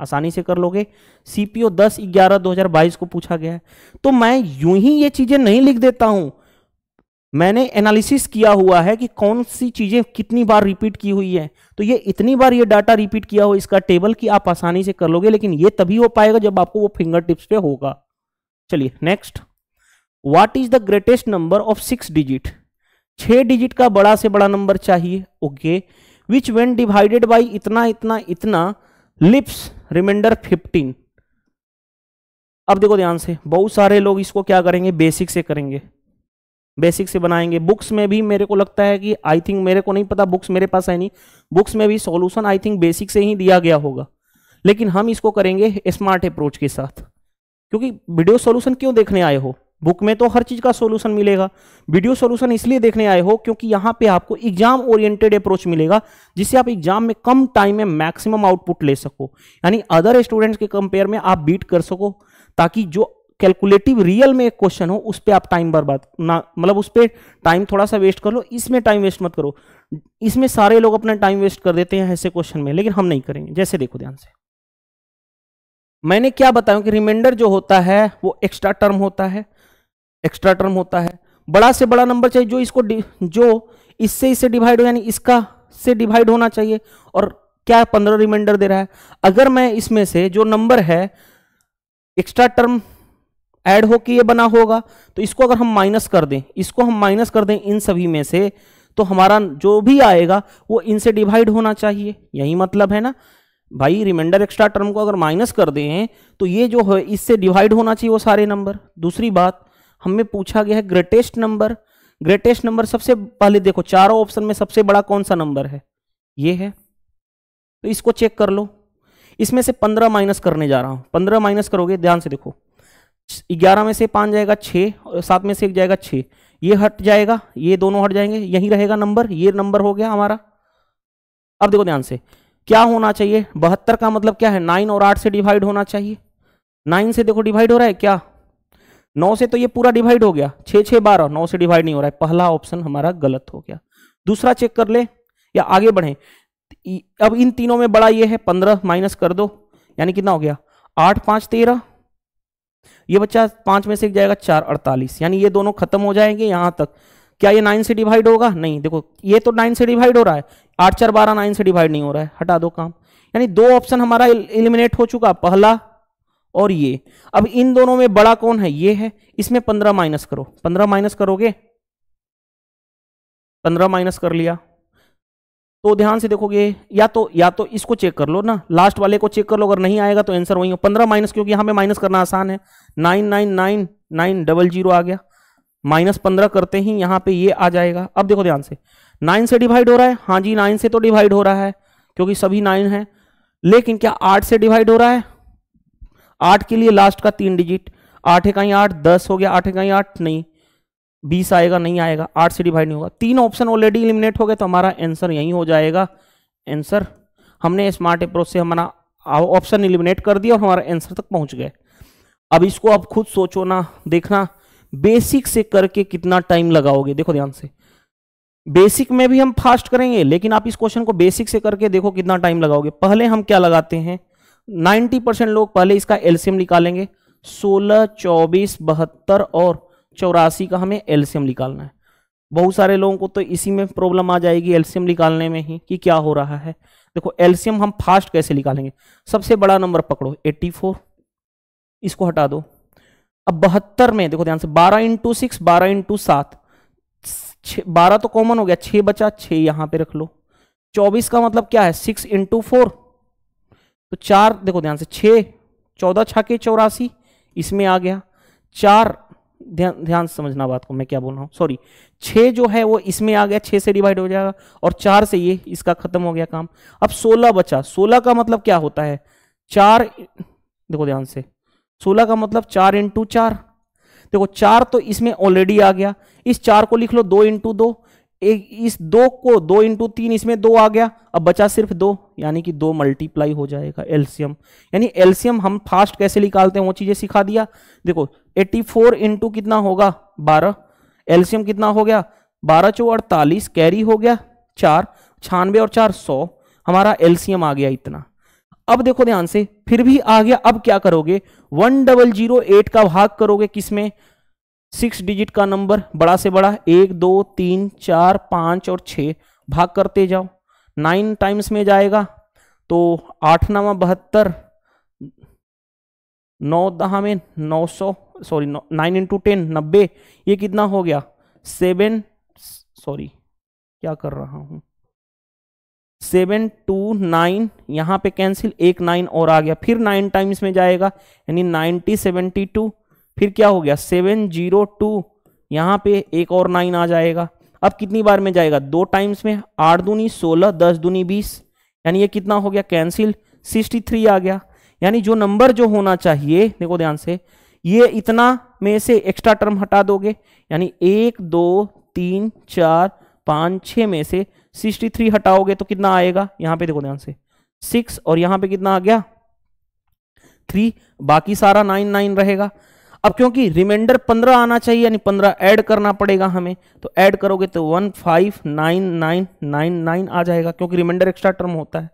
आसानी से कर लोगे सीपीओ दस ग्यारह दो हजार बाईस को पूछा गया है तो मैं यूं ही ये चीजें नहीं लिख देता हूं मैंने एनालिसिस किया हुआ है कि कौन सी चीजें कितनी बार रिपीट की हुई है तो ये इतनी बार ये डाटा रिपीट किया हो इसका टेबल कि आप आसानी से कर लोगे लेकिन ये तभी हो पाएगा जब आपको वो फिंगर टिप्स पे होगा चलिए next what is the greatest number of six digit छह डिजिट का बड़ा से बड़ा नंबर चाहिए okay which when divided by इतना इतना इतना लिप्स रिमाइंडर फिफ्टीन अब देखो ध्यान से बहुत सारे लोग इसको क्या करेंगे बेसिक से करेंगे बेसिक से बनाएंगे बुक्स में भी मेरे को लगता है कि आई थिंक मेरे को नहीं पता बुक्स मेरे पास है नहीं बुक्स में भी सॉल्यूशन आई थिंक बेसिक से ही दिया गया होगा लेकिन हम इसको करेंगे स्मार्ट अप्रोच के साथ क्योंकि वीडियो सॉल्यूशन क्यों देखने आए हो बुक में तो हर चीज का सोल्यूशन मिलेगा वीडियो सोल्यूशन इसलिए देखने आए हो क्योंकि यहां पे आपको एग्जाम ओरिएंटेड अप्रोच मिलेगा जिससे आप एग्जाम में कम टाइम में मैक्सिमम आउटपुट ले सको यानी अदर स्टूडेंट्स के कंपेयर में आप बीट कर सको ताकि जो कैलकुलेटिव रियल में एक क्वेश्चन हो उस पर आप टाइम बर्बाद ना मतलब उस पर टाइम थोड़ा सा वेस्ट कर लो इसमें टाइम वेस्ट मत करो इसमें सारे लोग अपना टाइम वेस्ट कर देते हैं ऐसे क्वेश्चन में लेकिन हम नहीं करेंगे जैसे देखो ध्यान से मैंने क्या बताया कि रिमाइंडर जो होता है वो एक्स्ट्रा टर्म होता है एक्स्ट्रा टर्म होता है बड़ा से बड़ा नंबर चाहिए जो इसको जो इससे इससे डिवाइड हो यानी इसका से डिवाइड होना चाहिए और क्या पंद्रह रिमाइंडर दे रहा है अगर मैं इसमें से जो नंबर है एक्स्ट्रा टर्म ऐड हो ये बना होगा तो इसको अगर हम माइनस कर दें इसको हम माइनस कर दें इन सभी में से तो हमारा जो भी आएगा वो इनसे डिवाइड होना चाहिए यही मतलब है ना भाई रिमाइंडर एक्स्ट्रा टर्म को अगर माइनस कर दें तो ये जो है इससे डिवाइड होना चाहिए वो सारे नंबर दूसरी बात हमें पूछा गया है ग्रेटेस्ट नंबर ग्रेटेस्ट नंबर सबसे पहले देखो चारों ऑप्शन में सबसे बड़ा कौन सा नंबर है ये है तो इसको चेक कर लो इसमें से पंद्रह माइनस करने जा रहा हूं पंद्रह माइनस करोगे ध्यान से देखो ग्यारह में से पांच जाएगा छह और सात में से एक जाएगा छह ये हट जाएगा ये दोनों हट जाएंगे यही रहेगा नंबर ये नंबर हो गया हमारा अब देखो ध्यान से क्या होना चाहिए बहत्तर का मतलब क्या है नाइन और आठ से डिवाइड होना चाहिए नाइन से देखो डिवाइड हो रहा है क्या नौ से तो ये पूरा डिवाइड हो गया छः छः बारह नौ से डिवाइड नहीं हो रहा है पहला ऑप्शन हमारा गलत हो गया दूसरा चेक कर ले या आगे बढ़े अब इन तीनों में बड़ा ये है पंद्रह माइनस कर दो यानी कितना हो गया आठ पांच तेरह ये बच्चा पांच में से जाएगा चार अड़तालीस यानी ये दोनों खत्म हो जाएंगे यहां तक क्या ये नाइन से डिवाइड होगा नहीं देखो ये तो नाइन से डिवाइड हो रहा है आठ चार बारह नाइन से डिवाइड नहीं हो रहा है हटा दो काम यानी दो ऑप्शन हमारा इलिमिनेट हो चुका पहला और ये अब इन दोनों में बड़ा कौन है ये है इसमें पंद्रह माइनस करो पंद्रह माइनस करोगे पंद्रह माइनस कर लिया तो ध्यान से देखोगे या तो या तो इसको चेक कर लो ना लास्ट वाले को चेक कर लो अगर नहीं आएगा तो आंसर वही हो पंद्रह माइनस क्योंकि यहां पे माइनस करना आसान है nine nine nine nine double zero आ गया माइनस पंद्रह करते ही यहां पे ये आ जाएगा अब देखो ध्यान से नाइन से डिवाइड हो रहा है हाँ जी नाइन से तो डिवाइड हो रहा है क्योंकि सभी नाइन है लेकिन क्या आठ से डिवाइड हो रहा है आठ के लिए लास्ट का तीन डिजिट आठ इकाई आठ दस हो गया आठ इकाई आठ नहीं बीस आएगा नहीं आएगा आठ से डिवाइड नहीं होगा तीन ऑप्शन ऑलरेडी इलिमिनेट हो गए तो हमारा आंसर यहीं हो जाएगा आंसर हमने स्मार्ट अप्रोच से हमारा ऑप्शन इलिमिनेट कर दिया और हमारा आंसर तक पहुंच गए अब इसको आप खुद सोचो ना देखना बेसिक से करके कितना टाइम लगाओगे देखो ध्यान से बेसिक में भी हम फास्ट करेंगे लेकिन आप इस क्वेश्चन को बेसिक से करके देखो कितना टाइम लगाओगे पहले हम क्या लगाते हैं 90 परसेंट लोग पहले इसका एल्सियम निकालेंगे 16, 24, बहत्तर और चौरासी का हमें एल्सियम निकालना है बहुत सारे लोगों को तो इसी में प्रॉब्लम आ जाएगी एल्सियम निकालने में ही कि क्या हो रहा है देखो एल्सियम हम फास्ट कैसे निकालेंगे सबसे बड़ा नंबर पकड़ो 84 इसको हटा दो अब बहत्तर में देखो ध्यान से 12 इंटू सिक्स बारह इंटू सात बारह तो कॉमन हो गया छः बचा छः यहाँ पे रख लो चौबीस का मतलब क्या है सिक्स इंटू फोर तो चार देखो ध्यान से छ चौदह छाके चौरासी इसमें आ गया चार ध्यान ध्यान समझना बात को मैं क्या बोल रहा हूँ सॉरी छः जो है वो इसमें आ गया छः से डिवाइड हो जाएगा और चार से ये इसका खत्म हो गया काम अब सोलह बचा सोलह का मतलब क्या होता है चार देखो ध्यान से सोलह का मतलब चार इंटू चार देखो चार तो इसमें ऑलरेडी आ गया इस चार को लिख लो दो इंटू दो एक इस दो को दो इंटू तीन इसमें दो आ गया अब बचा सिर्फ दो यानी कि दो मल्टीप्लाई हो जाएगा एल्सियम यानी एल्सियम हम फास्ट कैसे निकालते हैं वो चीज़ें सिखा दिया देखो 84 फोर इंटू कितना होगा 12 एल्सियम कितना हो गया बारह चौ अड़तालीस कैरी हो गया चार छानवे और चार सौ हमारा एल्सियम आ गया इतना अब देखो ध्यान से फिर भी आ गया अब क्या करोगे वन डबल जीरो एट का भाग करोगे किसमें सिक्स डिजिट का नंबर बड़ा से बड़ा एक दो तीन चार पाँच और छः भाग करते जाओ नाइन टाइम्स में जाएगा तो आठ नवा बहत्तर नौ दहा में नौ सौ सॉरी नाइन इंटू टेन नब्बे ये कितना हो गया सेवन सॉरी क्या कर रहा हूँ सेवन टू नाइन यहाँ पे कैंसिल एक नाइन और आ गया फिर नाइन टाइम्स में जाएगा यानी नाइन्टी सेवेंटी टू फिर क्या हो गया सेवन जीरो टू यहाँ पे एक और नाइन आ जाएगा अब कितनी बार में जाएगा दो टाइम्स में आठ दूनी सोलह दस दूनी बीस यानी ये कितना हो गया कैंसिल सिक्सटी थ्री आ गया यानी जो नंबर जो होना चाहिए देखो ध्यान से ये इतना में से एक्स्ट्रा टर्म हटा दोगे यानी एक दो तीन चार पाँच छः में से सिक्सटी थ्री हटाओगे तो कितना आएगा यहाँ पे देखो ध्यान से सिक्स और यहाँ पे कितना आ गया थ्री बाकी सारा नाइन नाइन रहेगा अब क्योंकि रिमाइंडर पंद्रह आना चाहिए यानी पंद्रह ऐड करना पड़ेगा हमें तो ऐड करोगे तो one five nine nine nine nine आ जाएगा क्योंकि रिमाइंडर एक्स्ट्रा टर्म होता है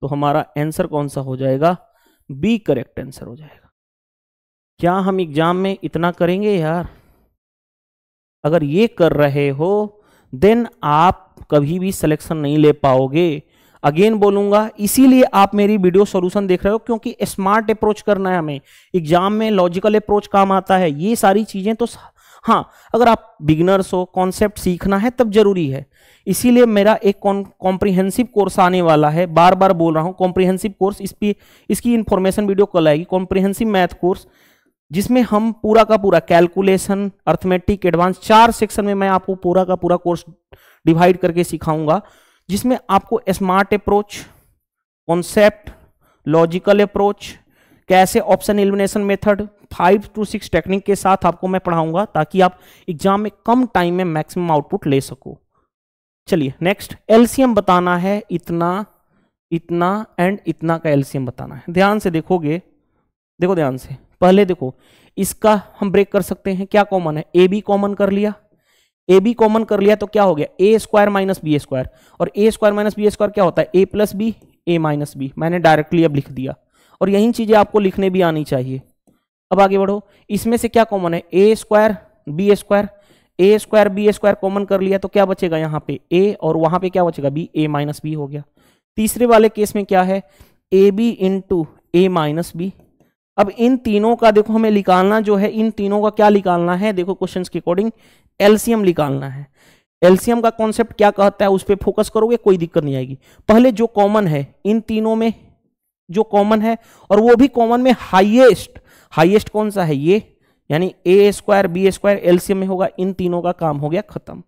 तो हमारा आंसर कौन सा हो जाएगा बी करेक्ट आंसर हो जाएगा क्या हम एग्जाम में इतना करेंगे यार अगर ये कर रहे हो देन आप कभी भी सिलेक्शन नहीं ले पाओगे अगेन बोलूंगा इसीलिए आप मेरी वीडियो सोल्यूशन देख रहे हो क्योंकि स्मार्ट अप्रोच करना है हमें एग्जाम में लॉजिकल अप्रोच काम आता है ये सारी चीजें तो हाँ अगर आप बिगनर्स हो कॉन्सेप्ट सीखना है तब जरूरी है इसीलिए मेरा एक कॉम्प्रिहेंसिव कोर्स आने वाला है बार बार बोल रहा हूँ कॉम्प्रिहेंसिव कोर्स इस पर इसकी इन्फॉर्मेशन वीडियो कल आएगी कॉम्प्रिहेंसिव मैथ कोर्स जिसमें हम पूरा का पूरा कैलकुलेशन अर्थमेटिक एडवांस चार सेक्शन में मैं आपको पूरा का पूरा कोर्स डिवाइड करके सिखाऊंगा जिसमें आपको smart approach concept logical approach कैसे option elimination method five two six technique के साथ आपको मैं पढ़ाऊंगा ताकि आप एग्जाम में कम टाइम में मैक्सिमम आउटपुट ले सको चलिए नेक्स्ट एलसीएम बताना है इतना इतना एंड इतना का एलसीएम बताना है ध्यान से देखोगे देखो ध्यान से पहले देखो इसका हम ब्रेक कर सकते हैं क्या कॉमन है ए बी कॉमन कर लिया ए बी कॉमन कर लिया तो क्या हो गया A square minus B square और A square minus B square क्या होता है A plus B A minus B मैंने डायरेक्टली अब लिख दिया और यही चीज़ें आपको लिखने भी आनी चाहिए अब आगे बढ़ो इसमें से क्या कॉमन है A square B square A square B square common कर लिया तो क्या बचेगा यहाँ पे ए और वहां पे क्या बचेगा बी ए माइनस बी हो गया तीसरे वाले केस में क्या है A B into A minus B अब इन तीनों का देखो हमें निकालना जो है इन तीनों का क्या निकालना है देखो क्वेश्चंस के अकॉर्डिंग एलसीएम निकालना है एलसीएम का कॉन्सेप्ट क्या कहता है उस पर फोकस करोगे कोई दिक्कत नहीं आएगी पहले जो कॉमन है इन तीनों में जो कॉमन है और वो भी कॉमन में हाइएस्ट हाइएस्ट कौन सा है ये यानी A square B square LCM में होगा इन तीनों का काम हो गया खत्म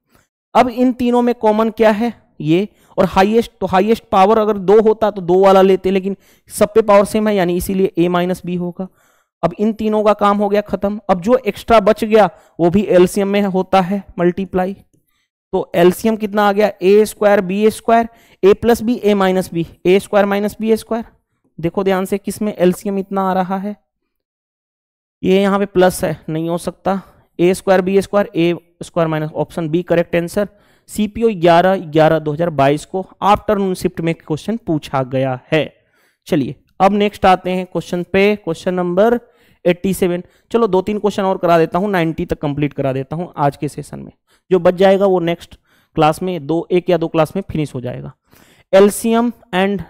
अब इन तीनों में कॉमन क्या है ये और हाईएस्ट तो हाईएस्ट पावर अगर दो होता तो दो वाला लेते लेकिन सब पे पावर सेम है यानी इसीलिए ए माइनस बी होगा अब इन तीनों का काम हो गया खत्म अब जो एक्स्ट्रा बच गया वो भी एल्सियम में होता है मल्टीप्लाई तो एल्सियम कितना आ गया A square B A square A plus B A minus B A square minus B A square देखो ध्यान से किस में एल्सियम इतना आ रहा है ये यहां पे प्लस है नहीं हो सकता A square B square A square minus option B correct answer CPO 11 11 2022 को आफ्टरनून शिफ्ट में क्वेश्चन पूछा गया है चलिए अब नेक्स्ट आते हैं क्वेश्चन पे क्वेश्चन नंबर 87 चलो दो तीन क्वेश्चन और करा देता हूँ 90 तक कंप्लीट करा देता हूँ आज के सेशन में जो बच जाएगा वो नेक्स्ट क्लास में दो एक या दो क्लास में फिनिश हो जाएगा LCM and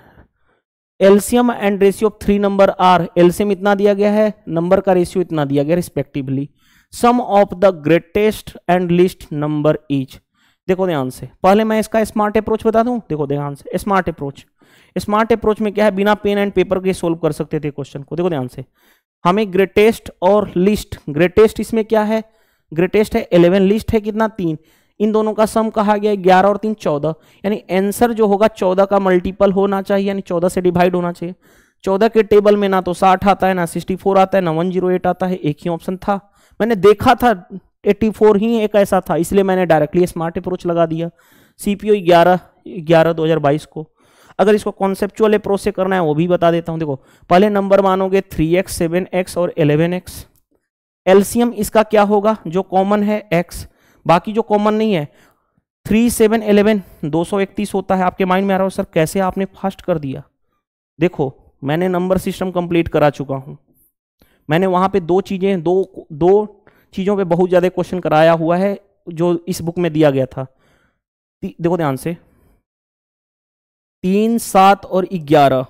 LCM and ratio of three number are LCM इतना दिया गया है नंबर का रेशियो इतना दिया गया respectively sum of the greatest and least number each देखो ध्यान से पहले मैं इसका स्मार्ट अप्रोच बता दूं देखो ध्यान से स्मार्ट अप्रोच स्मार्ट अप्रोच में क्या है बिना पेन एंड पेपर के सोल्व कर सकते थे क्वेश्चन को देखो ध्यान से हमें ग्रेटेस्ट और लिस्ट ग्रेटेस्ट इसमें क्या है ग्रेटेस्ट है इलेवन लिस्ट है कितना तीन इन दोनों का सम कहा गया है ग्यारह और तीन चौदह यानी आंसर जो होगा चौदह का मल्टीपल होना चाहिए यानी चौदह से डिवाइड होना चाहिए चौदह के टेबल में ना तो साठ आता है ना सिक्सटी फोर आता है ना वन जीरो एट आता है एक ही ऑप्शन था मैंने देखा था एट्टी फोर ही एक ऐसा था इसलिए मैंने डायरेक्टली स्मार्ट अप्रोच लगा दिया सी पी ओ ग्यारह ग्यारह दो हजार बाईस को अगर इसको कॉन्सेप्चुअल अप्रोच से करना है वो भी बता देता हूँ देखो पहले नंबर मानोगे थ्री एक्स सेवन एक्स और एलेवन एक्स एल्सियम इसका क्या होगा जो कॉमन है एक्स बाकी जो कॉमन नहीं है थ्री सेवन एलेवन दो सौ इकतीस होता है आपके माइंड में आ रहा हो सर कैसे आपने फास्ट कर दिया देखो मैंने नंबर सिस्टम कंप्लीट करा चुका हूं मैंने वहां पे दो चीज़ें दो दो चीज़ों पे बहुत ज़्यादा क्वेश्चन कराया हुआ है जो इस बुक में दिया गया था देखो ध्यान से तीन सात और ग्यारह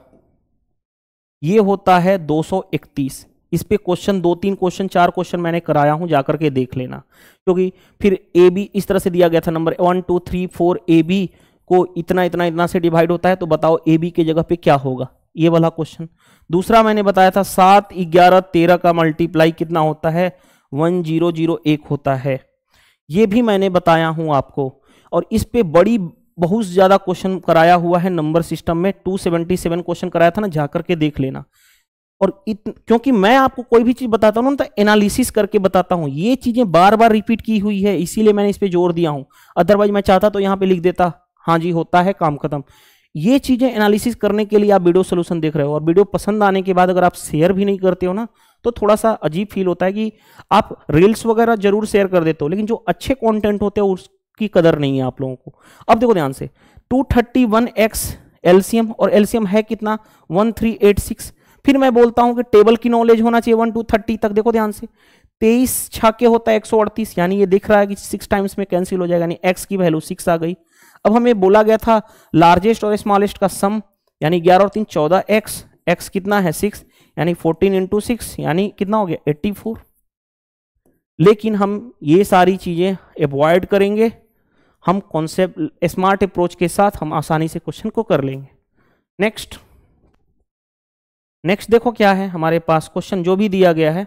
ये होता है 231 इस पे क्वेश्चन दो तीन क्वेश्चन चार क्वेश्चन मैंने कराया हूं जाकर के देख लेना क्योंकि फिर ए बी इस तरह से दिया गया था number one two three four A B को इतना इतना इतना से डिवाइड होता है तो बताओ ए बी के जगह पे क्या होगा ये वाला क्वेश्चन दूसरा मैंने बताया था सात ग्यारह तेरह का मल्टीप्लाई कितना होता है वन जीरो जीरो एक होता है ये भी मैंने बताया हूं आपको और इस पे बड़ी बहुत ज़्यादा क्वेश्चन कराया हुआ है नंबर सिस्टम में 277 क्वेश्चन कराया था ना जा करके देख लेना और इत, क्योंकि मैं आपको कोई भी चीज़ बताता हूँ ना तो एनालिसिस करके बताता हूँ ये चीज़ें बार बार रिपीट की हुई है इसीलिए मैंने इस पर जोर दिया हूँ अदरवाइज मैं चाहता तो यहाँ पर लिख देता हाँ जी होता है काम खत्म ये चीज़ें एनालिसिस करने के लिए आप वीडियो सोल्यूशन देख रहे हो और वीडियो पसंद आने के बाद अगर आप शेयर भी नहीं करते हो ना तो थोड़ा सा अजीब फील होता है कि आप रील्स वगैरह जरूर शेयर कर देते हो लेकिन जो अच्छे कंटेंट होते हैं उस की कदर नहीं है आप लोगों को अब देखो ध्यान से 231x एलसीएम और एलसीएम है कितना 1386 फिर मैं बोलता हूं कि टेबल की नॉलेज होना चाहिए वन टू थर्टी तक देखो ध्यान से तेईस छाके होता है एक यानी ये दिख रहा है कि सिक्स टाइम्स में कैंसिल हो जाएगा यानी एक्स की वैल्यू सिक्स आ गई अब हमें बोला गया था लार्जेस्ट और स्मॉलेस्ट का सम यानी ग्यारह और तीन चौदह एक्स एक्स कितना है सिक्स यानी फोर्टीन इंटू सिक्स यानी कितना हो गया एट्टी फोर लेकिन हम ये सारी चीज़ें अवॉइड करेंगे हम कॉन्सेप्ट स्मार्ट अप्रोच के साथ हम आसानी से क्वेश्चन को कर लेंगे नेक्स्ट नेक्स्ट देखो क्या है हमारे पास क्वेश्चन जो भी दिया गया है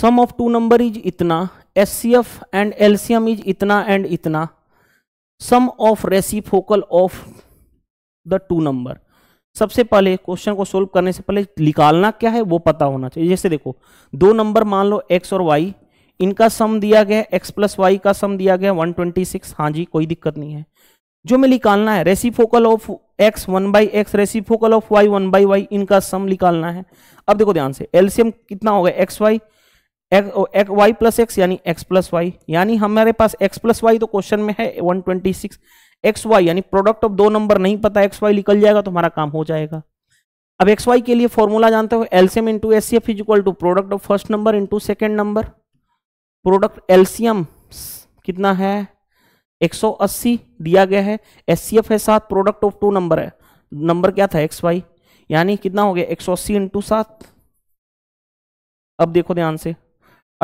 sum of two number is इतना S C F and LCM is इतना एंड इतना sum of reciprocal of the two number सबसे पहले क्वेश्चन को सोल्व करने से पहले निकालना क्या है वो पता होना चाहिए जैसे देखो दो नंबर मान लो एक्स और वाई इनका सम दिया गया है एक्स प्लस वाई का सम दिया गया वन ट्वेंटी सिक्स हाँ जी कोई दिक्कत नहीं है जो मैं निकालना है reciprocal of X one by X reciprocal of Y one by Y इनका सम निकालना है अब देखो ध्यान से एल्सियम कितना होगा एक्स वाई एक वाई प्लस एक्स यानी एक्स प्लस वाई यानी हमारे पास एक्स प्लस वाई तो क्वेश्चन में है one twenty six X Y यानी प्रोडक्ट ऑफ दो नंबर नहीं पता एक्स वाई निकल जाएगा तो हमारा काम हो जाएगा अब एक्स वाई के लिए फॉर्मूला जानते हो LCM into S C F is equal to product of first number into second number product LCM कितना है 180 दिया गया है एस सी एफ है सात प्रोडक्ट ऑफ टू नंबर है नंबर क्या था एक्स वाई यानी कितना हो गया 180 सौ अस्सी इंटू सात अब देखो ध्यान से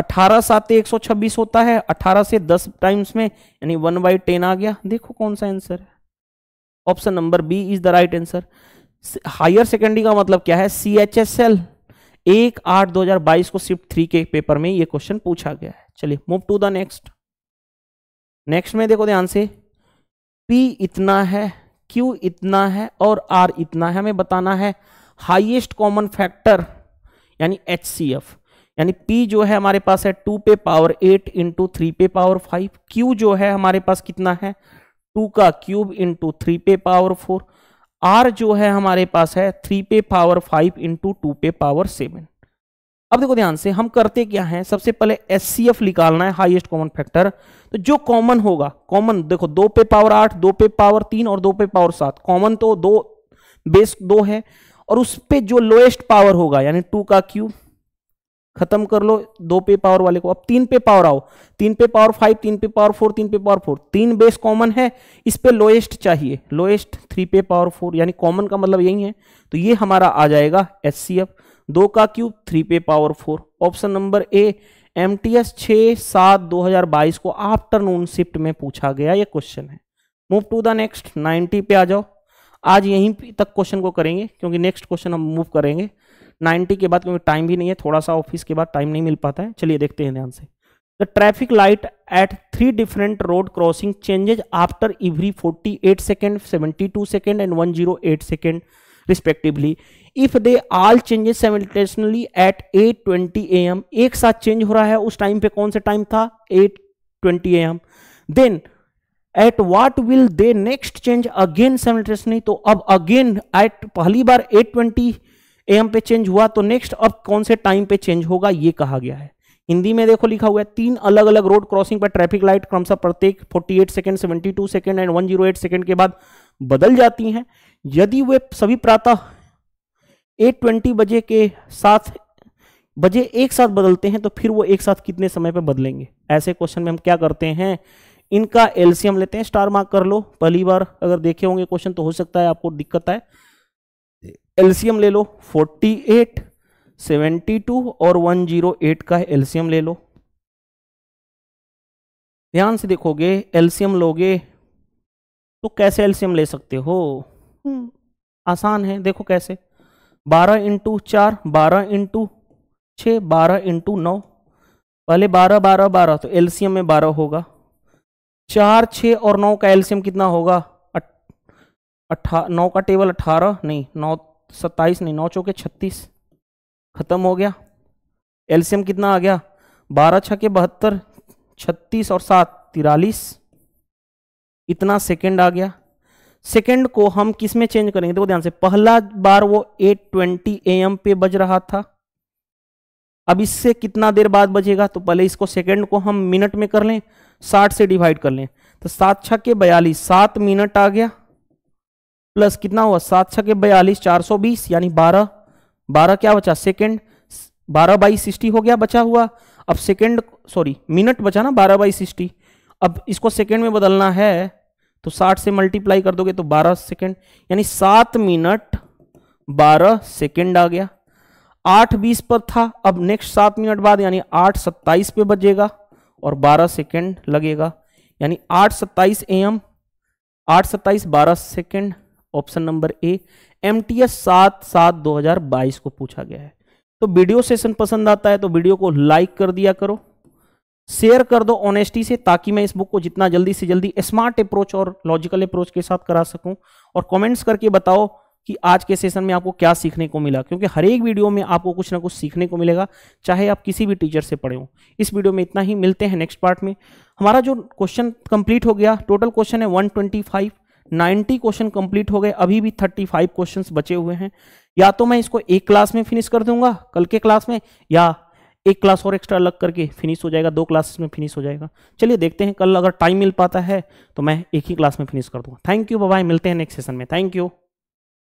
18 सात एक होता है 18 से 10 टाइम्स में यानी वन बाई टेन आ गया देखो कौन सा आंसर है option number B is the right answer higher secondary का मतलब क्या है सी एच एस एल एक आठ दो हजार बाईस को शिफ्ट थ्री के पेपर में यह क्वेश्चन पूछा गया है चलिए move to the next next में देखो ध्यान से पी इतना है क्यू इतना है और आर इतना है हमें बताना है हाइएस्ट कॉमन फैक्टर यानी एच सी एफ यानी P जो है हमारे पास है टू पे पावर एट इंटू थ्री पे पावर फाइव Q जो है हमारे पास कितना है टू का क्यूब इंटू थ्री पे पावर फोर R जो है हमारे पास है थ्री पे पावर फाइव इंटू टू पे पावर सेवन अब देखो ध्यान से हम करते क्या हैं सबसे पहले एस निकालना है हाईएस्ट कॉमन फैक्टर तो जो कॉमन होगा कॉमन देखो दो पे पावर आठ दो पे पावर तीन और दो पे पावर सात कॉमन तो दो बेस दो है और उस पे जो लोएस्ट पावर होगा यानी टू का क्यूब खत्म कर लो दो पे पावर वाले को अब तीन पे पावर आओ तीन पे पावर फाइव तीन पे पावर फोर तीन पे पावर फोर तीन बेस कॉमन है इस पे लोएस्ट चाहिए लोएस्ट थ्री पे पावर फोर यानी कॉमन का मतलब यही है तो ये हमारा आ जाएगा एस सी एफ दो का क्यूब थ्री पे power four option number A M T S छ सात दो हजार बाईस को आफ्टरनून शिफ्ट में पूछा गया ये क्वेश्चन है move to the next ninety पे आ जाओ आज यहीं तक क्वेश्चन को करेंगे क्योंकि नेक्स्ट क्वेश्चन हम मूव करेंगे नाइन्टी के बाद क्योंकि टाइम भी नहीं है थोड़ा सा ऑफिस के बाद टाइम नहीं मिल पाता है चलिए देखते हैं ध्यान से the traffic light at three different road crossing changes after every forty eight second seventy two second and one zero eight second respectively if they all changes simultaneously at 8:20 AM एक साथ चेंज हो रहा है उस time पे कौन सा time था 8:20 AM then at what will they next change again simultaneously तो अब अगेन एट पहली बार 8:20 एएम पे चेंज हुआ तो नेक्स्ट अब कौन से टाइम पे चेंज होगा ये कहा गया है हिंदी में देखो लिखा हुआ है तीन अलग अलग रोड क्रॉसिंग पर ट्रैफिक लाइट क्रमशः प्रत्येक 48 सेकंड 72 सेकंड एंड 108 सेकंड के बाद बदल जाती हैं यदि वे सभी प्रातः एट ट्वेंटी बजे के साथ बजे एक साथ बदलते हैं तो फिर वो एक साथ कितने समय पर बदलेंगे ऐसे क्वेश्चन में हम क्या करते हैं इनका एलसीएम लेते हैं स्टार मार्क कर लो पहली बार अगर देखे होंगे क्वेश्चन तो हो सकता है आपको दिक्कत आए एलसीएम ले लो 48, 72 और 108 का एलसीएम ले लो ध्यान से देखोगे एलसीएम लोगे तो कैसे एलसीएम ले सकते हो हम्म। आसान है देखो कैसे बारह इंटू चार बारह इंटू छः बारह इंटू नौ पहले बारह बारह बारह तो एल्सियम में बारह होगा चार छः और नौ का एल्सियम कितना होगा अट्ठा नौ का टेबल अट्ठारह नहीं नौ सत्ताईस नहीं नौ चौके छत्तीस खत्म हो गया एल्सियम कितना आ गया बारह छः के बहत्तर छत्तीस और सात तिरालीस इतना सेकेंड आ गया सेकेंड को हम किस में चेंज करेंगे देखो ध्यान से पहला बार वो 8:20 ट्वेंटी एम पे बज रहा था अब इससे कितना देर बाद बजेगा तो पहले इसको सेकेंड को हम मिनट में कर लें साठ से डिवाइड कर लें तो सात छ के बयालीस सात मिनट आ गया प्लस कितना हुआ सात छ के बयालीस चार सौ बीस यानी बारह बारह क्या बचा सेकेंड बारह बाई सिक्सटी हो गया बचा हुआ अब सेकेंड सॉरी मिनट बचा ना बारह बाई सिक्सटी अब इसको सेकेंड में बदलना है तो 60 से मल्टीप्लाई कर दोगे तो 12 सेकेंड यानी सात मिनट 12 सेकेंड आ गया आठ बीस पर था अब नेक्स्ट सात मिनट बाद यानी आठ सत्ताईस पे बजेगा और बारह सेकेंड लगेगा यानी आठ सत्ताईस ए एम आठ सत्ताईस बारह second option number A M T S सात सात दो हजार बाईस को पूछा गया है तो वीडियो सेशन पसंद आता है तो वीडियो को लाइक कर दिया करो शेयर कर दो ऑनेस्टी से ताकि मैं इस बुक को जितना जल्दी से जल्दी स्मार्ट अप्रोच और लॉजिकल अप्रोच के साथ करा सकूं और कमेंट्स करके बताओ कि आज के सेशन में आपको क्या सीखने को मिला क्योंकि हर एक वीडियो में आपको कुछ ना कुछ सीखने को मिलेगा चाहे आप किसी भी टीचर से पढ़े हो इस वीडियो में इतना ही मिलते हैं नेक्स्ट पार्ट में हमारा जो क्वेश्चन कंप्लीट हो गया टोटल क्वेश्चन है 125 नाइन्टी क्वेश्चन कंप्लीट हो गए अभी भी 35 क्वेश्चन बचे हुए हैं या तो मैं इसको एक क्लास में फिनिश कर दूंगा कल के क्लास में या एक क्लास और एक्स्ट्रा अलग करके फिनिश हो जाएगा दो क्लासेस में फिनिश हो जाएगा चलिए देखते हैं कल अगर टाइम मिल पाता है तो मैं एक ही क्लास में फिनिश कर दूंगा थैंक यू बाय मिलते हैं नेक्स्ट सेशन में थैंक यू